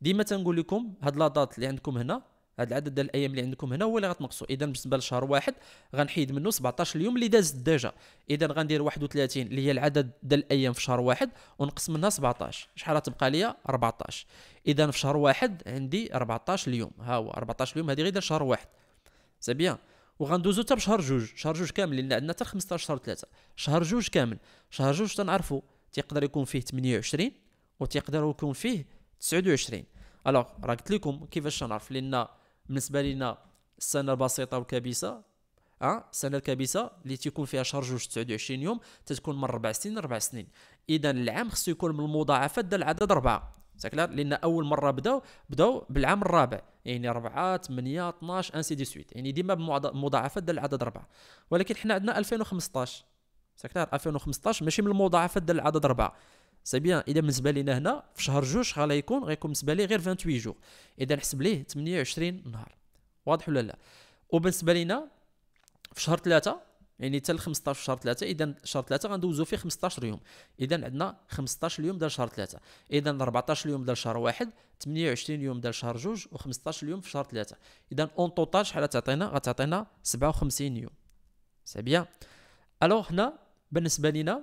ديما تنقول لكم هاد لا دات اللي عندكم هنا هذا العدد ديال الايام اللي عندكم هنا هو اللي غتنقصوا اذا بالنسبه لشهر واحد غنحيد منه 17 اليوم اللي دازت ديجا اذا غندير 31 اللي هي العدد ديال الايام في شهر واحد ونقص منها 17 شحال تبقى ليا 14 اذا في شهر واحد عندي 14 اليوم ها هو 14 اليوم هذه غير شهر واحد سي بيان وغندوزو حتى بشهر جوج شهر جوج كامل لان عندنا حتى 15 شهر ثلاثه شهر جوج كامل شهر جوج تنعرفوا تيقدر يكون فيه 28 وتيقدر يكون فيه 29 الوغ راه قلت لكم كيفاش نعرف لان بالنسبه لنا السنه البسيطه والكبيسه اه السنه الكبيسه اللي تيكون فيها شهر جوج 29 يوم تتكون من ربع سنين لربع سنين اذا العام خصو يكون من المضاعفات ديال العدد اربعه ساكلار لان اول مره بداو بداو بالعام الرابع يعني 4 8 12 انسي دي سويت يعني ديما بمضاعفات ديال العدد اربعه ولكن حنا عندنا 2015 ساكلار 2015 ماشي من المضاعفات ديال العدد اربعه سي بيان اذا بالنسبه لينا هنا في شهر جوج شحال غيكون غيكون بالنسبه لي غير 28 جوغ اذا نحسب ليه 28 نهار واضح ولا لا وبالنسبه لينا في شهر ثلاثة يعني حتى ل 15 شهر ثلاثة اذا شهر ثلاثة غندوزو فيه 15 يوم اذا عندنا 15 يوم ديال شهر ثلاثة اذا 14 يوم ديال شهر واحد 28 يوم ديال شهر جوج و15 يوم في شهر ثلاثة اذا اون توتال شحال تعطينا غتعطينا 57 يوم سي بيان الوغ هنا بالنسبه لينا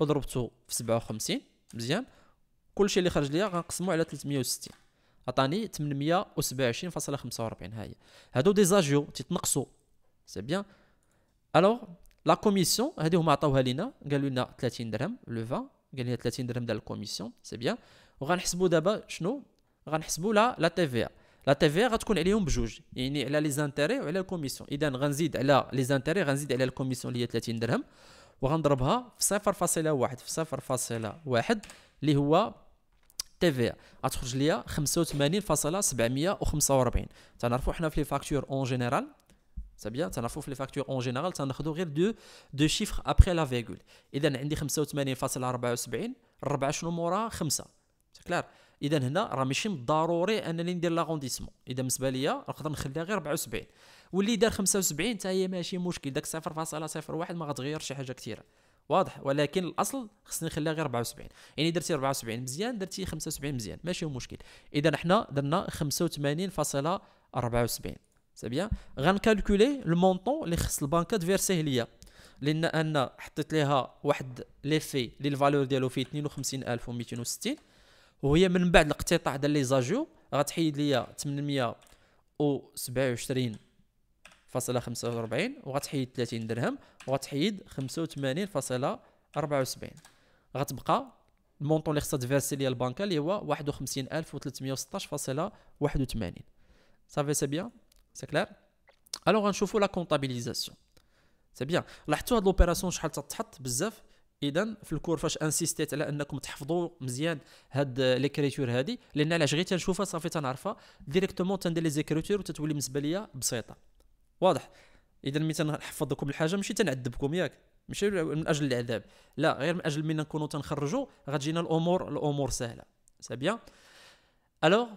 وضربته في 57 مزيان كلشي اللي خرج ليا غنقسمو على 360 عطاني 827.45 ها هي هادو دي زاجيو تيتنقصوا سي بيان الوغ لا كوميسيون هادي هما عطاوها لينا قالوا لنا 30 درهم لو 20 قال لنا 30 درهم ديال الكوميسيون سي بيان وغنحسبوا دابا شنو غنحسبوا لا لا تي في لا تي في غتكون عليهم بجوج يعني على لي زانتيري وعلى الكوميسيون اذا غنزيد على لي زانتيري غنزيد على الكوميسيون اللي هي 30 درهم وغنضربها في صفر فاصلة واحد في صفر فاصلة واحد اللي هو تي في غتخرج ليا 85.745 تنعرفوا حنا في لي فاكتور اون جينيرال سي بيان تنعرفوا في لي فاكتور اون جينيرال تناخذوا غير دو دو شيفر ابخي لا فيغول اذا عندي 85.74 الربعه شنو موراها 5 سي كلار اذا هنا راه ماشي ضروري انني ندير لاغونديسمون اذا بالنسبه ليا نقدر نخليها غير 74 واللي دار 75 حتى هي ماشي مشكل داك 0.01 ما غتغير شي حاجه كثيره واضح ولكن الاصل خصني نخليها غير 74 يعني درتي 74 مزيان درتي 75 مزيان ماشي مشكل اذا حنا درنا 85.74 سي بيان غنكالكولي المونطون اللي خص البنكه تفيرسيه ليا لان انا حطيت ليها واحد ليفي اللي الفالور ديالو فيه 52260 وهي من بعد الاقتطاع ديال لي زاجو غتحيد ليا 827 فاصلة خمسة وربعين وغتحيد تلاتين درهم وغتحيد خمسة وثمانين فاصلة ربعة وسبعين غتبقى المونطون اللي خصها تفيرسي ليا البنكة اللي هو واحد وخمسين ألف وتلتمية وستاش فاصلة واحد وثمانين صافي سي بيان سي كلار الوغ غنشوفو لا كونطابيليزاسيون سي بيان لاحظتوا هاد لوبيراسيون شحال تتحط بزاف اذا في الكور فاش انسيستيت على انكم تحفظوا مزيان هاد ليكريتور هادي لان علاش غير تنشوفها صافي تنعرفها ديريكتومون تندير لي زيكريتور وتتولي بالنسبه ليا بسيطه واضح اذا ملي نحفظ لكم الحاجه ماشي تنعذبكم ياك ماشي من اجل العذاب لا غير من اجل ملي نكونوا تنخرجوا غتجينا الامور الامور سهله سي بيان الوغ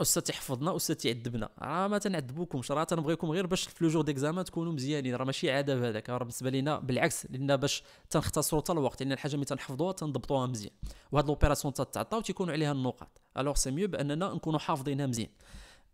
استاذ تحفظنا استاذ تعذبنا راه ما تنعذبوكمش راه تنبغيكم غير باش في لو ديكزامان تكونوا مزيانين راه ماشي عذاب هذاك راه بالنسبه لينا بالعكس لان باش تنختصروا حتى الوقت لان الحاجه ملي تنحفظوها تنضبطوها مزيان وهاد لوبيراسيون تتعطى وتيكون عليها النقاط الوغ سي ميو باننا نكونوا حافظينها مزيان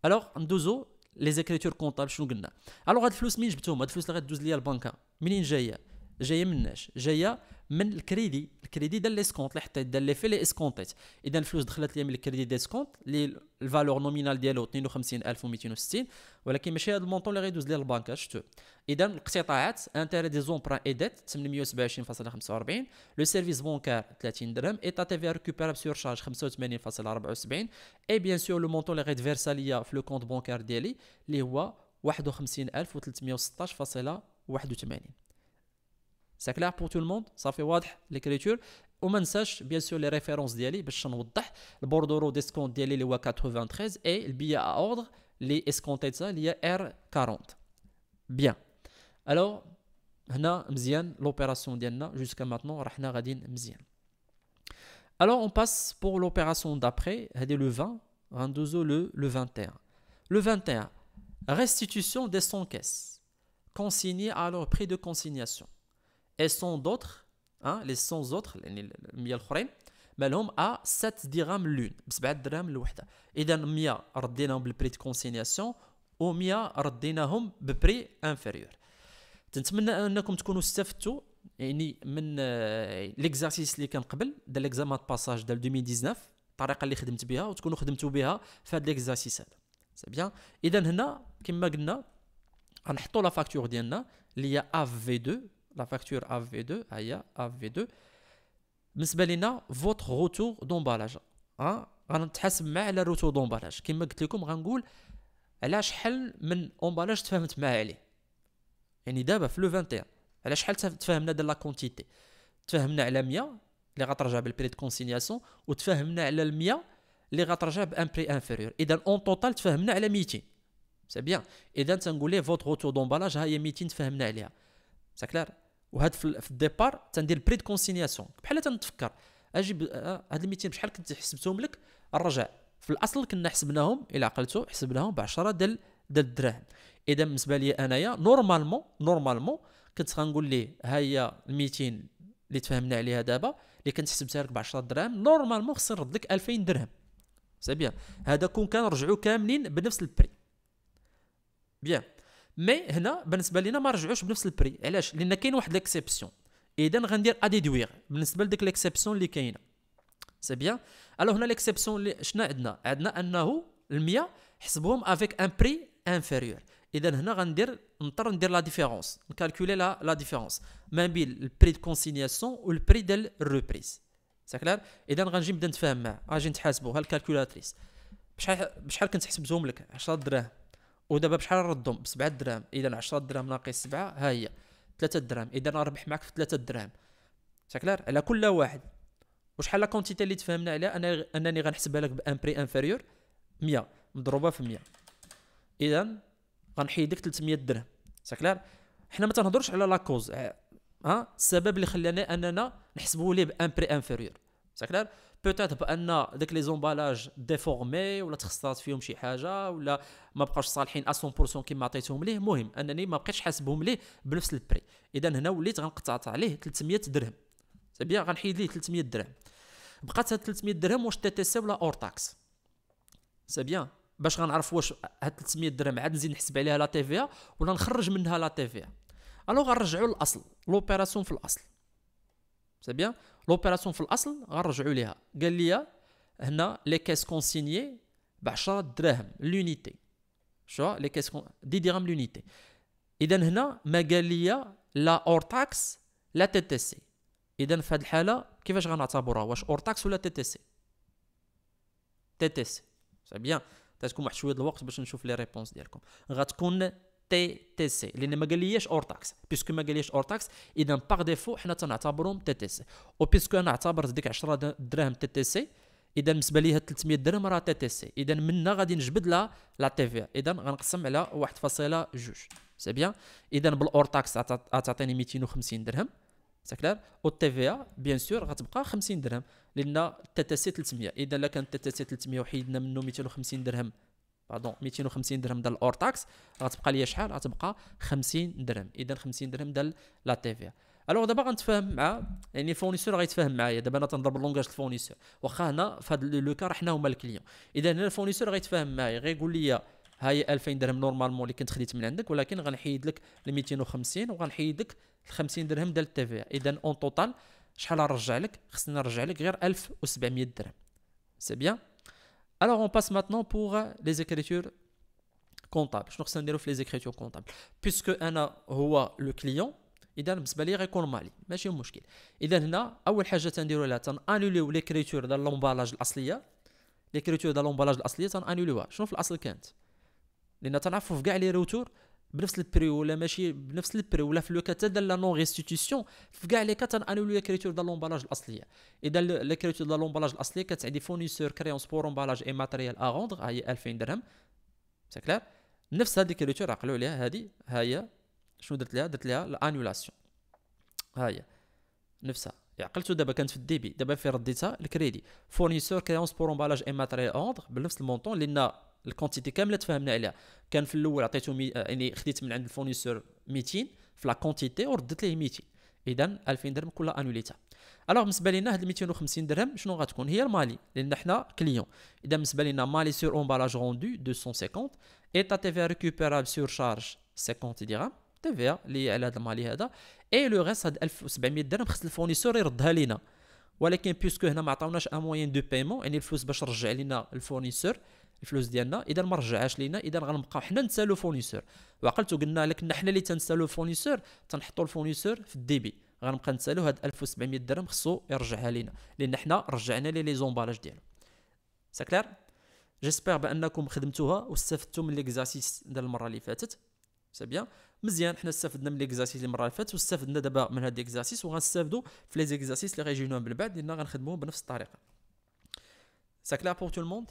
الوغ ندوزو لي زيكريتور كونطابل شنو قلنا الوغ هاد الفلوس منين جبتهم هاد الفلوس اللي غدوز ليا البنكه منين جايه جايه مناش جايه من الكريدي الكريدي دار ليسكونت اللي حطيت دار لي في لي اسكونتيت اذا الفلوس دخلت لي من الكريدي ديسكونت اللي الفالور نومينال ديالو 52260 ولكن ماشي هذا المونطون اللي غيدوز ليه البنك شفتو اذا الاقتطاعات انتيري دي زومبرا اي ديت 827.45 لو سيرفيس بونكار 30 درهم اي تي في ريكوبيراب سور شارج 85.74 اي بيان سور لو مونطون اللي غيتفيرسا ليا في لو كونت بونكار ديالي اللي هو 51316.81 C'est clair pour tout le monde Ça fait wadh l'écriture Ou bien sûr les références d'Yali, vous le bordereau d'escompte d'Yali, le 93 et le billet à ordre, les escomptés de ça, R40. Bien. Alors, هنا مزيان l'opération ديالنا jusqu'à maintenant راحنا غاديين مزيان. Alors on passe pour l'opération d'après, c'est le 20, rendez-vous le, le 21. Le 21, restitution des 100 caisses, consignées à leur prix de consignation. et sans d'autres hein, les 100 autres يعني 100 الاخرين مالهم ا 7 درهم لون ب 7 دراهم الوحده اذا 100 رديناهم بالبري دو كونسينياسيون و 100 رديناهم ببري انفيريور تنتمنى انكم تكونوا استفدتوا يعني من ليكزارسيس اللي كان قبل ديال ليكزامان باساج ديال 2019 الطريقه اللي خدمت بها وتكونوا خدمتوا بها في هذا ليكزارسيس هذا سي بيان اذا هنا كما قلنا غنحطوا لا فاكتور ديالنا اللي هي اف في 2 la facture AV2, aya AV2, Belina, votre retour d'emballage. Hein? غنتحاسب le retour d'emballage. Comme كما قلت لكم غنقول le emballage من امبالاج تفاهمت معاه cest يعني دابا في le 21 de لا كونتيتي على 100 اللي غترجع بالبري دو على 100 اللي غترجع بان بري انفيريور اذا اون توتال على 200 سي بيان اذا تنقول 200 وهاد في الديبار تندير بري كونسينياسيون بحال تنتفكر اجي آه، هاد 200 بشحال كنت حسبتهم لك الرجع في الاصل كنا حسبناهم الى عقلتو حسبناهم ب 10 ديال ديال الدراهم اذا بالنسبه لي انايا نورمالمون نورمالمون كنت غنقول ليه ها هي ال 200 اللي تفاهمنا عليها دابا اللي كنت حسبتها لك ب 10 دراهم نورمالمون خصني نرد لك 2000 درهم سي بيان هذا كون كان رجعوا كاملين بنفس البري بيان مي هنا بالنسبه لنا ما رجعوش بنفس البري علاش لان كاين واحد ليكسيبسيون اذا غندير اديدوير بالنسبه لديك ليكسيبسيون اللي كاينه سي بيان الو هنا ليكسيبسيون اللي شنو عندنا عندنا انه ال100 حسبهم افيك ان بري انفيريور اذا هنا غندير نضطر ندير لا ديفيرونس نكالكولي لا لا ديفيرونس ما بين البري دو كونسينياسيون والبري ديال الريبريز سي كلير اذا غنجي نبدا نتفاهم معاه اجي نتحاسبوا هالكالكولاتريس بشحال بشحال كنت حسبتهم لك 10 دراهم ودابا بشحال ردهم ب 7 دراهم اذا 10 دراهم ناقص 7 ها هي 3 دراهم اذا نربح معك في 3 دراهم شكلار على كل واحد وشحال لا كونتيتي اللي تفهمنا عليها انا انني غنحسبها لك بان بري انفيريور 100 مضروبه في 100 اذا غنحيدك 300 درهم شكلار حنا ما تنهضروش على لا كوز ها السبب اللي خلاني اننا نحسبوا ليه بان بري انفيريور شكلار بوتيت بان داك لي زومبالاج ديفورمي ولا تخسرات فيهم شي حاجه ولا ما بقاوش صالحين 100% كيما عطيتهم ليه المهم انني ما بقيتش حاسبهم ليه بنفس البري اذا هنا وليت غنقطعط عليه 300 درهم سي بيان غنحيد ليه 300 درهم بقات هاد 300 درهم واش تي تي سي ولا اور تاكس سي بيان باش غنعرف واش هاد 300 درهم عاد نزيد نحسب عليها لا تي في ولا نخرج منها لا تي في الو غنرجعوا للاصل لوبيراسيون في الاصل سي بيان لوبيراسيون في الاصل غنرجعوا ليها قال لي هنا لي كاس كونسيني ب 10 دراهم لونيتي شو لي كاس كون... دي درهم لونيتي اذا هنا ما قال لي لا اور تاكس لا تي تي سي اذا في هذه الحاله كيفاش غنعتبرها واش اور تاكس ولا تي تي سي تي تي سي سي بيان تتكون واحد شويه الوقت باش نشوف لي ريبونس ديالكم غتكون تي تي سي لان ما قالياش اور تاكس بيسكو ما قالياش اور تاكس اذا باغ ديفو حنا تنعتبرهم تي تي سي وبيسكو انا اعتبرت ديك 10 دراهم تي تي سي اذا بالنسبه ليها 300 درهم راه تي تي سي اذا منا غادي نجبد لها لا تي في اذا غنقسم على 1.2 سي بيان اذا بالاور تاكس غتعطيني 250 درهم سي كلير او تي في بيان سور غتبقى 50 درهم لان التي تي سي 300 اذا الا كانت التي تي سي 300 وحيدنا منه 250 درهم باردون 250 درهم ديال الاور تاكس غتبقى ليا شحال غتبقى 50 درهم اذا 50 درهم ديال لا تي في الوغ دابا غنتفاهم مع يعني الفونيسور غيتفاهم معايا دابا انا تنضرب لونغاج الفونيسور واخا هنا في هذا لو كار حنا هما الكليون اذا هنا الفونيسور غيتفاهم معايا غيقول لي هاي 2000 درهم نورمالمون اللي كنت خديت من عندك ولكن غنحيد لك ال 250 وغنحيد لك ال 50 درهم ديال التي في اذا اون توتال شحال نرجع لك خصني نرجع لك غير 1700 درهم سي بيان Alors on passe maintenant pour les écritures comptables. Je ne sais les écritures comptables. Puisque on a le client, il a un balier et qu'on mali. Mais j'ai un mouchkil. Il a un aoul hajat en dirou latan annulé l'écriture dans l'emballage de L'écriture dans l'emballage de l'aslia, t'en annulé Je ne sais pas si l'aslia kent. L'inatan a fouf les retours. بنفس البري ولا ماشي بنفس البري ولا في لو كتا لا نون ريستيتيسيون في كاع لي كتا انولو لا كريتور دار لومبالاج الاصليه اذا لا كريتور دا لومبالاج الاصليه كتعدي فونيسور كريونس بور امبالاج اي ماتريال ا روندغ هي 2000 درهم سي كلير نفس هادي الكريتور عقلوا عليها هادي ها هي شنو درت لها درت لها الانولاسيون ها هي نفسها عقلتو يعني دابا كانت في الديبي دابا في رديتها الكريدي فورنيسور كريونس بور امبالاج اي ماتريال اوندغ بنفس المونطون لان الكونتيتي كامله تفهمنا عليها كان في الاول عطيته مي... آه، يعني خديت من عند الفونيسور 200 في لا كونتيتي وردت ليه 200 اذا 2000 درهم كل انوليتها الوغ بالنسبه لنا هاد 250 درهم شنو غتكون هي المالي لان حنا كليون اذا بالنسبه لنا مالي سور امبالاج روندو 250 اي تا تي في ريكوبيرابل سور شارج 50 درهم تي في اللي على هذا المالي هذا اي لو غاس هاد 1700 درهم خص الفونيسور يردها لينا ولكن بيسكو هنا ما عطاوناش ان موين دو بايمون يعني الفلوس باش رجع لينا الفورنيسور الفلوس ديالنا اذا ما رجعهاش لينا اذا غنبقاو حنا نسالو فونيسور وعقلت قلنا لك حنا اللي تنسالو فونيسور تنحطو الفونيسور في الديبي غنبقى نسالو هاد 1700 درهم خصو يرجعها لينا لان حنا رجعنا ليه لي زومبالاج ديالو سا كلير جيسبر بانكم خدمتوها واستفدتوا من ليكزاسيس ديال المره اللي فاتت سي بيان مزيان حنا استفدنا من ليكزاسيس المره اللي فاتت واستفدنا دابا من هاد ليكزاسيس وغنستافدوا في لي اللي غيجيونا من بعد لان غنخدموهم بنفس الطريقه سا كلير بور تو الموند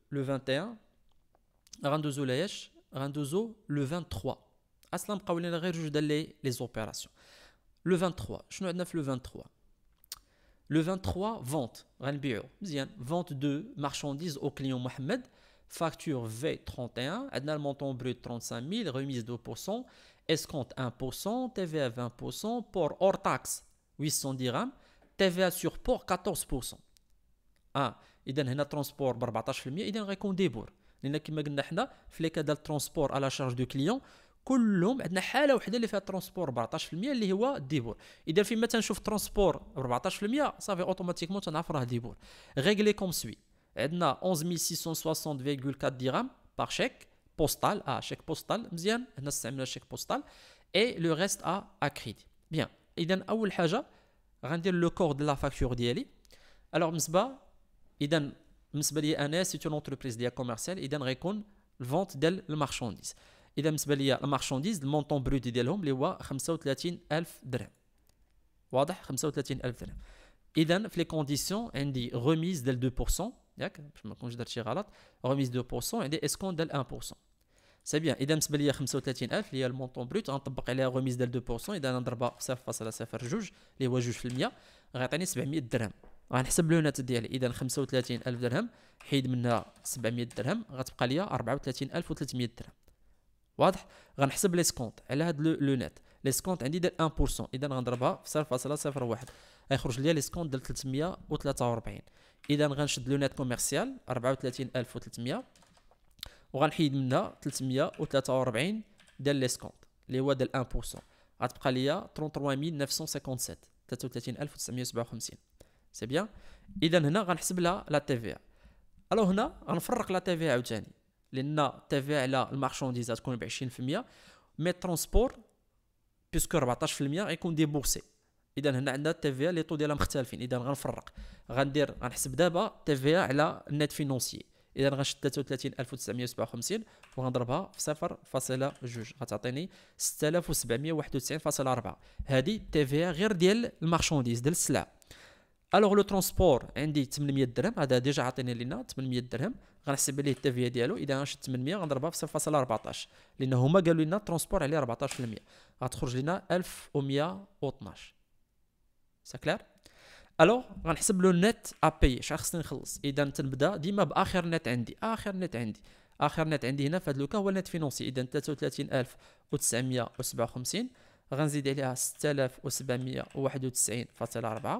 le 21, Randozo Laesh, Randozo le 23. Aslam Qawlin Gher les opérations. Le 23, je le 23. Le 23, vente, Ranbio, vente de marchandises au client Mohamed, facture V31, le montant brut 35 000, remise 2%, escompte 1%, TVA 20%, port hors taxe 800 dirhams, TVA sur port 14%. Ah, اذا هنا ترونسبور ب 14% اذا غيكون ديبور لان كما قلنا حنا في لي كادال ترونسبور على شارج دو كليون كلهم عندنا حاله وحده اللي فيها ترونسبور 14% اللي هو ديبور اذا فيما تنشوف ترونسبور 14% صافي اوتوماتيكمون تنعرف راه ديبور ريغلي كوم سوي عندنا 11660.4 درهم باغ شيك بوستال اه شيك بوستال مزيان هنا استعملنا شيك بوستال اي لو ريست ا ا كريدي بيان اذا اول حاجه غندير لو كور دو لا فاكتور ديالي الوغ بالنسبه اذا بالنسبه لي انا سي اون اونتربريز اللي كوميرسيال اذا غيكون الفونت ديال المارشانديز اذا بالنسبه لي المارشانديز المونطون بروت ديالهم اللي هو 35000 درهم واضح 35000 درهم اذا في لي كونديسيون عندي غوميز ديال 2% ياك باش ما نكونش درت شي غلط غوميز 2% عندي اسكون ديال 1% سي بيان اذا بالنسبه ليا 35000 اللي هي المونطون بروت غنطبق عليها غوميز ديال 2% اذا نضربها في 0.02 اللي هو 2% غيعطيني 700 درهم غنحسب لو نات ديالي اذا 35000 درهم حيد منها 700 درهم غتبقى ليا 34300 درهم واضح غنحسب لي سكونت على هاد لو نات لي سكونت عندي داير 1% اذا غنضربها في 0.01 غيخرج ليا لي سكونت ديال 343 اذا غنشد لو نات كوميرسيال 34300 وغنحيد منها 343 ديال لي سكونت اللي هو ديال 1% غتبقى ليا 33957 33957 سي بيان اذا هنا غنحسب لها لا تي في ا الو هنا غنفرق لا تي في عاوتاني لان تي في على المارشانديز تكون ب 20% مي ترونسبور بيسكو 14% غيكون ديبورسي اذا هنا عندنا تي في لي طو ديالها مختلفين اذا غنفرق غندير غنحسب دابا تي في على النت فينونسي اذا غنشد 33957 وغنضربها في 0.2 غتعطيني 6791.4 هذه تي في غير ديال المارشانديز ديال السلعه الوغ لو ترونسبور عندي 800 درهم هذا ديجا عطيني لينا 800 درهم غنحسب عليه التافيه ديالو اذا غنشد 800 غنضربها في 0.14 لان هما قالوا لنا ترونسبور عليه 14% غتخرج لنا 1112 سا كلير الو غنحسب له النت ابي شحال خصني نخلص اذا تنبدا ديما باخر نت عندي اخر نت عندي اخر نت عندي هنا في هذا لوكا هو النت فينونسي اذا 33957 غنزيد عليها 6791.4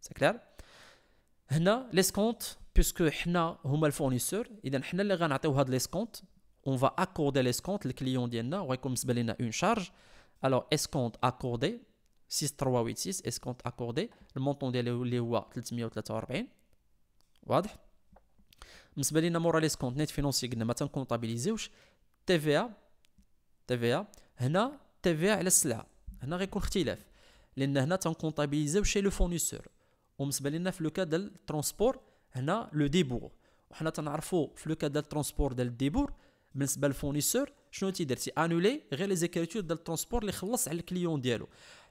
c'est clair, là l'escompte puisque nous sommes le fournisseur, et donc les gars n'ont pas l'escompte, on va accorder l'escompte le client dit à nous, on nous payons une charge, alors l'escompte accordé 6386, l'escompte accordé le montant de l'éluat le demi Nous heures vingt, voilà, nous payons un moral escompte net comptabilisé ouh TVA, V TVA T V A, là T V A l'essieu, là c'est comme différent, mais comptabilisé chez le fournisseur وبالنسبه لنا في لو ديال الترونسبور هنا لو ديبور وحنا تنعرفوا في لو ديال الترونسبور ديال الديبور بالنسبه للفونيسور شنو تيدير تي انولي غير لي زيكريتور ديال الترونسبور اللي خلص على الكليون ديالو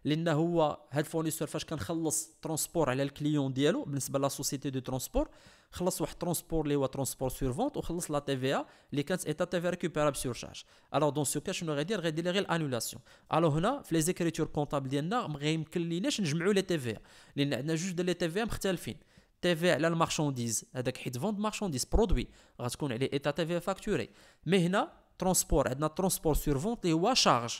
لان هو هاد الفورنيسور فاش كنخلص ترونسبور على الكليون ديالو بالنسبه لا سوسيتي دو ترونسبور خلص واحد ترونسبور اللي هو ترونسبور سيرفونت وخلص لا تي في ا اللي كانت ايتا تي في ريكوبيراب سور شارج الوغ دون سو كا شنو غيدير غيدير غير الانولاسيون الوغ هنا في لي زيكريتور كونطابل ديالنا ما غيمكن ليناش نجمعوا لي تي في ا لان عندنا جوج ديال لي تي في ا مختلفين تي في على المارشانديز هذاك حيت فونت مارشانديز برودوي غتكون عليه ايتا تي في فاكتوري مي هنا ترونسبور عندنا ترونسبور سيرفونت اللي هو شارج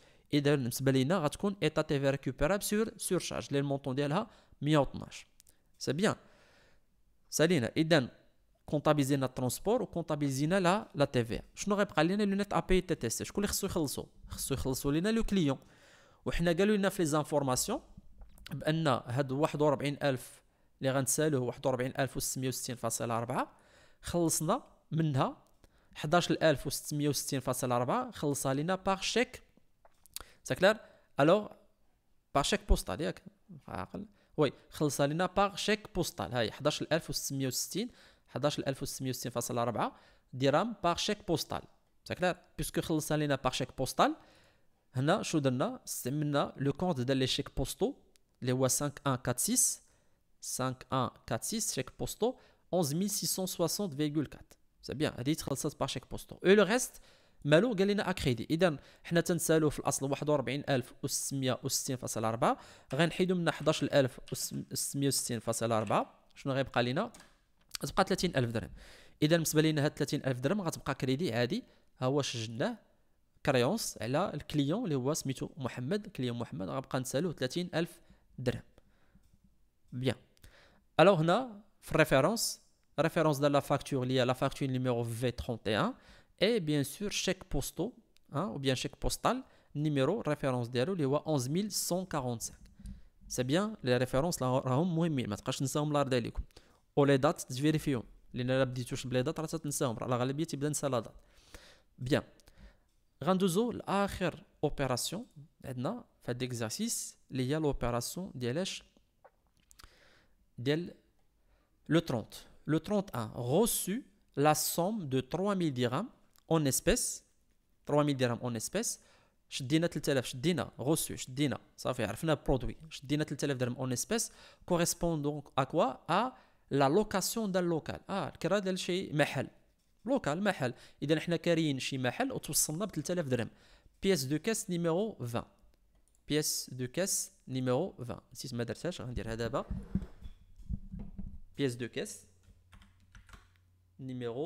اذا بالنسبه لينا غتكون ايتا تي في ريكوبيرابل سور سور شارج لي المونطون ديالها 112 سي بيان سالينا اذا كونطابيزينا الترونسبور وكونطابيزينا لا لا تي في شنو غيبقى لينا لو نت ابي تي تي سي شكون اللي خصو يخلصو خصو يخلصو لينا لو كليون وحنا قالوا لنا في لي زانفورماسيون بان هاد 41000 اللي غنسالوه 41660.4 خلصنا منها 11660.4 خلصها لينا باغ شيك C'est clair Alors, par chèque postal, hein, Oui, par chèque postal. 11660 11660.4 par chèque postal. C'est clair Puisque par chèque postal, le compte 5146 5146 postal 11 11660.4 C'est bien, par chèque Et le reste مالو قال لنا اكريدي اذا حنا تنسالو في الاصل 41660.4 غنحيدو منها 11660.4 شنو غيبقى لنا غتبقى 30000 درهم اذا بالنسبه لنا هاد 30000 درهم غتبقى كريدي عادي ها هو سجلناه كريونس على الكليون اللي هو سميتو محمد كليون محمد غنبقى نسالوه 30000 درهم بيان الوغ هنا في الريفيرونس ريفيرونس ديال لا فاكتور اللي هي لا فاكتور نيميرو في 31 Bien sûr, chèque posto hein, ou bien chèque postal numéro référence d'air ou les voies 11 145. C'est bien les références là. On mouille, mais c'est un semblant ou les dates de vérifier hein. les n'a pas dit tout ce blé d'être à cette semble à la billette d'un salade bien grand. Nous allons opération et n'a fait d'exercice lié à l'opération d'elle est le 30 le 30 a reçu la somme de 3000 dirhams en espèce 3000 dirhams en espèce je dénote le téléphone je reçu je déne ça vous produit je dénote le en espèce correspond donc à quoi à la location d'un local ah qu'est-ce que c'est local local idem nous ne créons que le local et tout ce qu'on le téléphone de pièce de caisse numéro 20 pièce de caisse numéro 20 si mètres de sèche je viens dire là d'abord. pièce de caisse numéro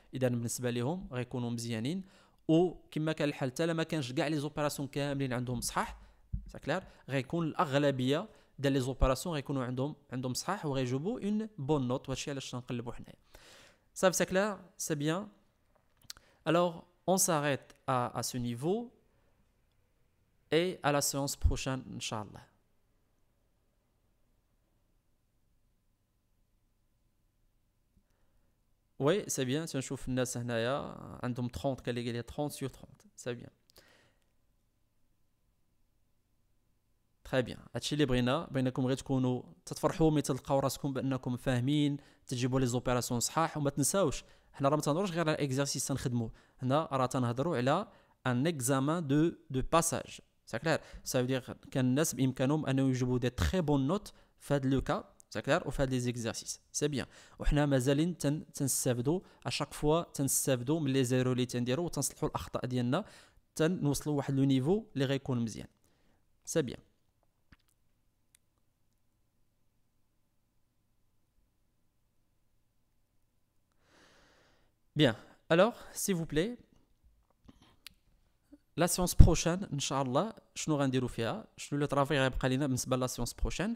اذا بالنسبه لهم غيكونوا مزيانين وكما كان الحال حتى ما كانش كاع لي زوبيراسيون كاملين عندهم صحاح سا كلير غيكون الاغلبيه ديال لي زوبيراسيون غيكونوا عندهم عندهم صحاح وغيجيبوا اون بون نوت وهادشي علاش نقلبوا حنايا صافي سا كلير سي بيان الوغ on s'arrête à, à ce niveau et سيونس la ان شاء الله وي سي بيان تنشوف الناس هنايا عندهم 30 كان اللي قال لي 30 سور 30 سي بيان تري بيان هادشي اللي بغينا بغيناكم غير تكونوا تتفرحوا مي تلقاو راسكم بانكم فاهمين تجيبوا لي زوبيراسيون صحاح وما تنساوش حنا راه ما تنهضروش غير على اكزرسيس تنخدمو هنا راه تنهضروا على ان اكزامان دو دو باساج سا كلير سا فو دير كان الناس بامكانهم انهم يجيبوا دي تري بون نوت في هاد لو لوكا تكرار وفي هاد لي زيكزارسيس سي بيان وحنا مازالين تن تنستافدو اشاك فوا تنستافدو من لي زيرو اللي تنديرو وتنصلحو الاخطاء ديالنا تنوصلو واحد لو نيفو اللي غيكون مزيان سي بيان بيان الوغ s'il vous plaît, لا سيونس بروشين ان شاء الله شنو غنديرو فيها شنو لو ترافي غيبقى لينا بالنسبه لا سيونس بروشين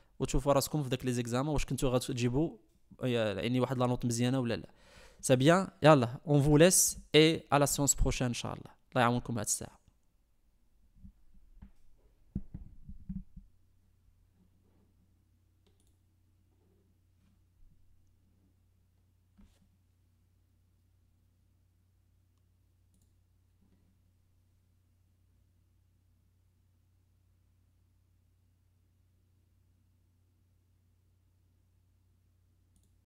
وتشوفوا راسكم في داك لي زيكزامان واش كنتو غتجيبوا يعني واحد لا نوت مزيانه ولا لا سي بيان يلا اون فو ليس اي على سيونس بروشين ان شاء الله الله يعاونكم هاد الساعه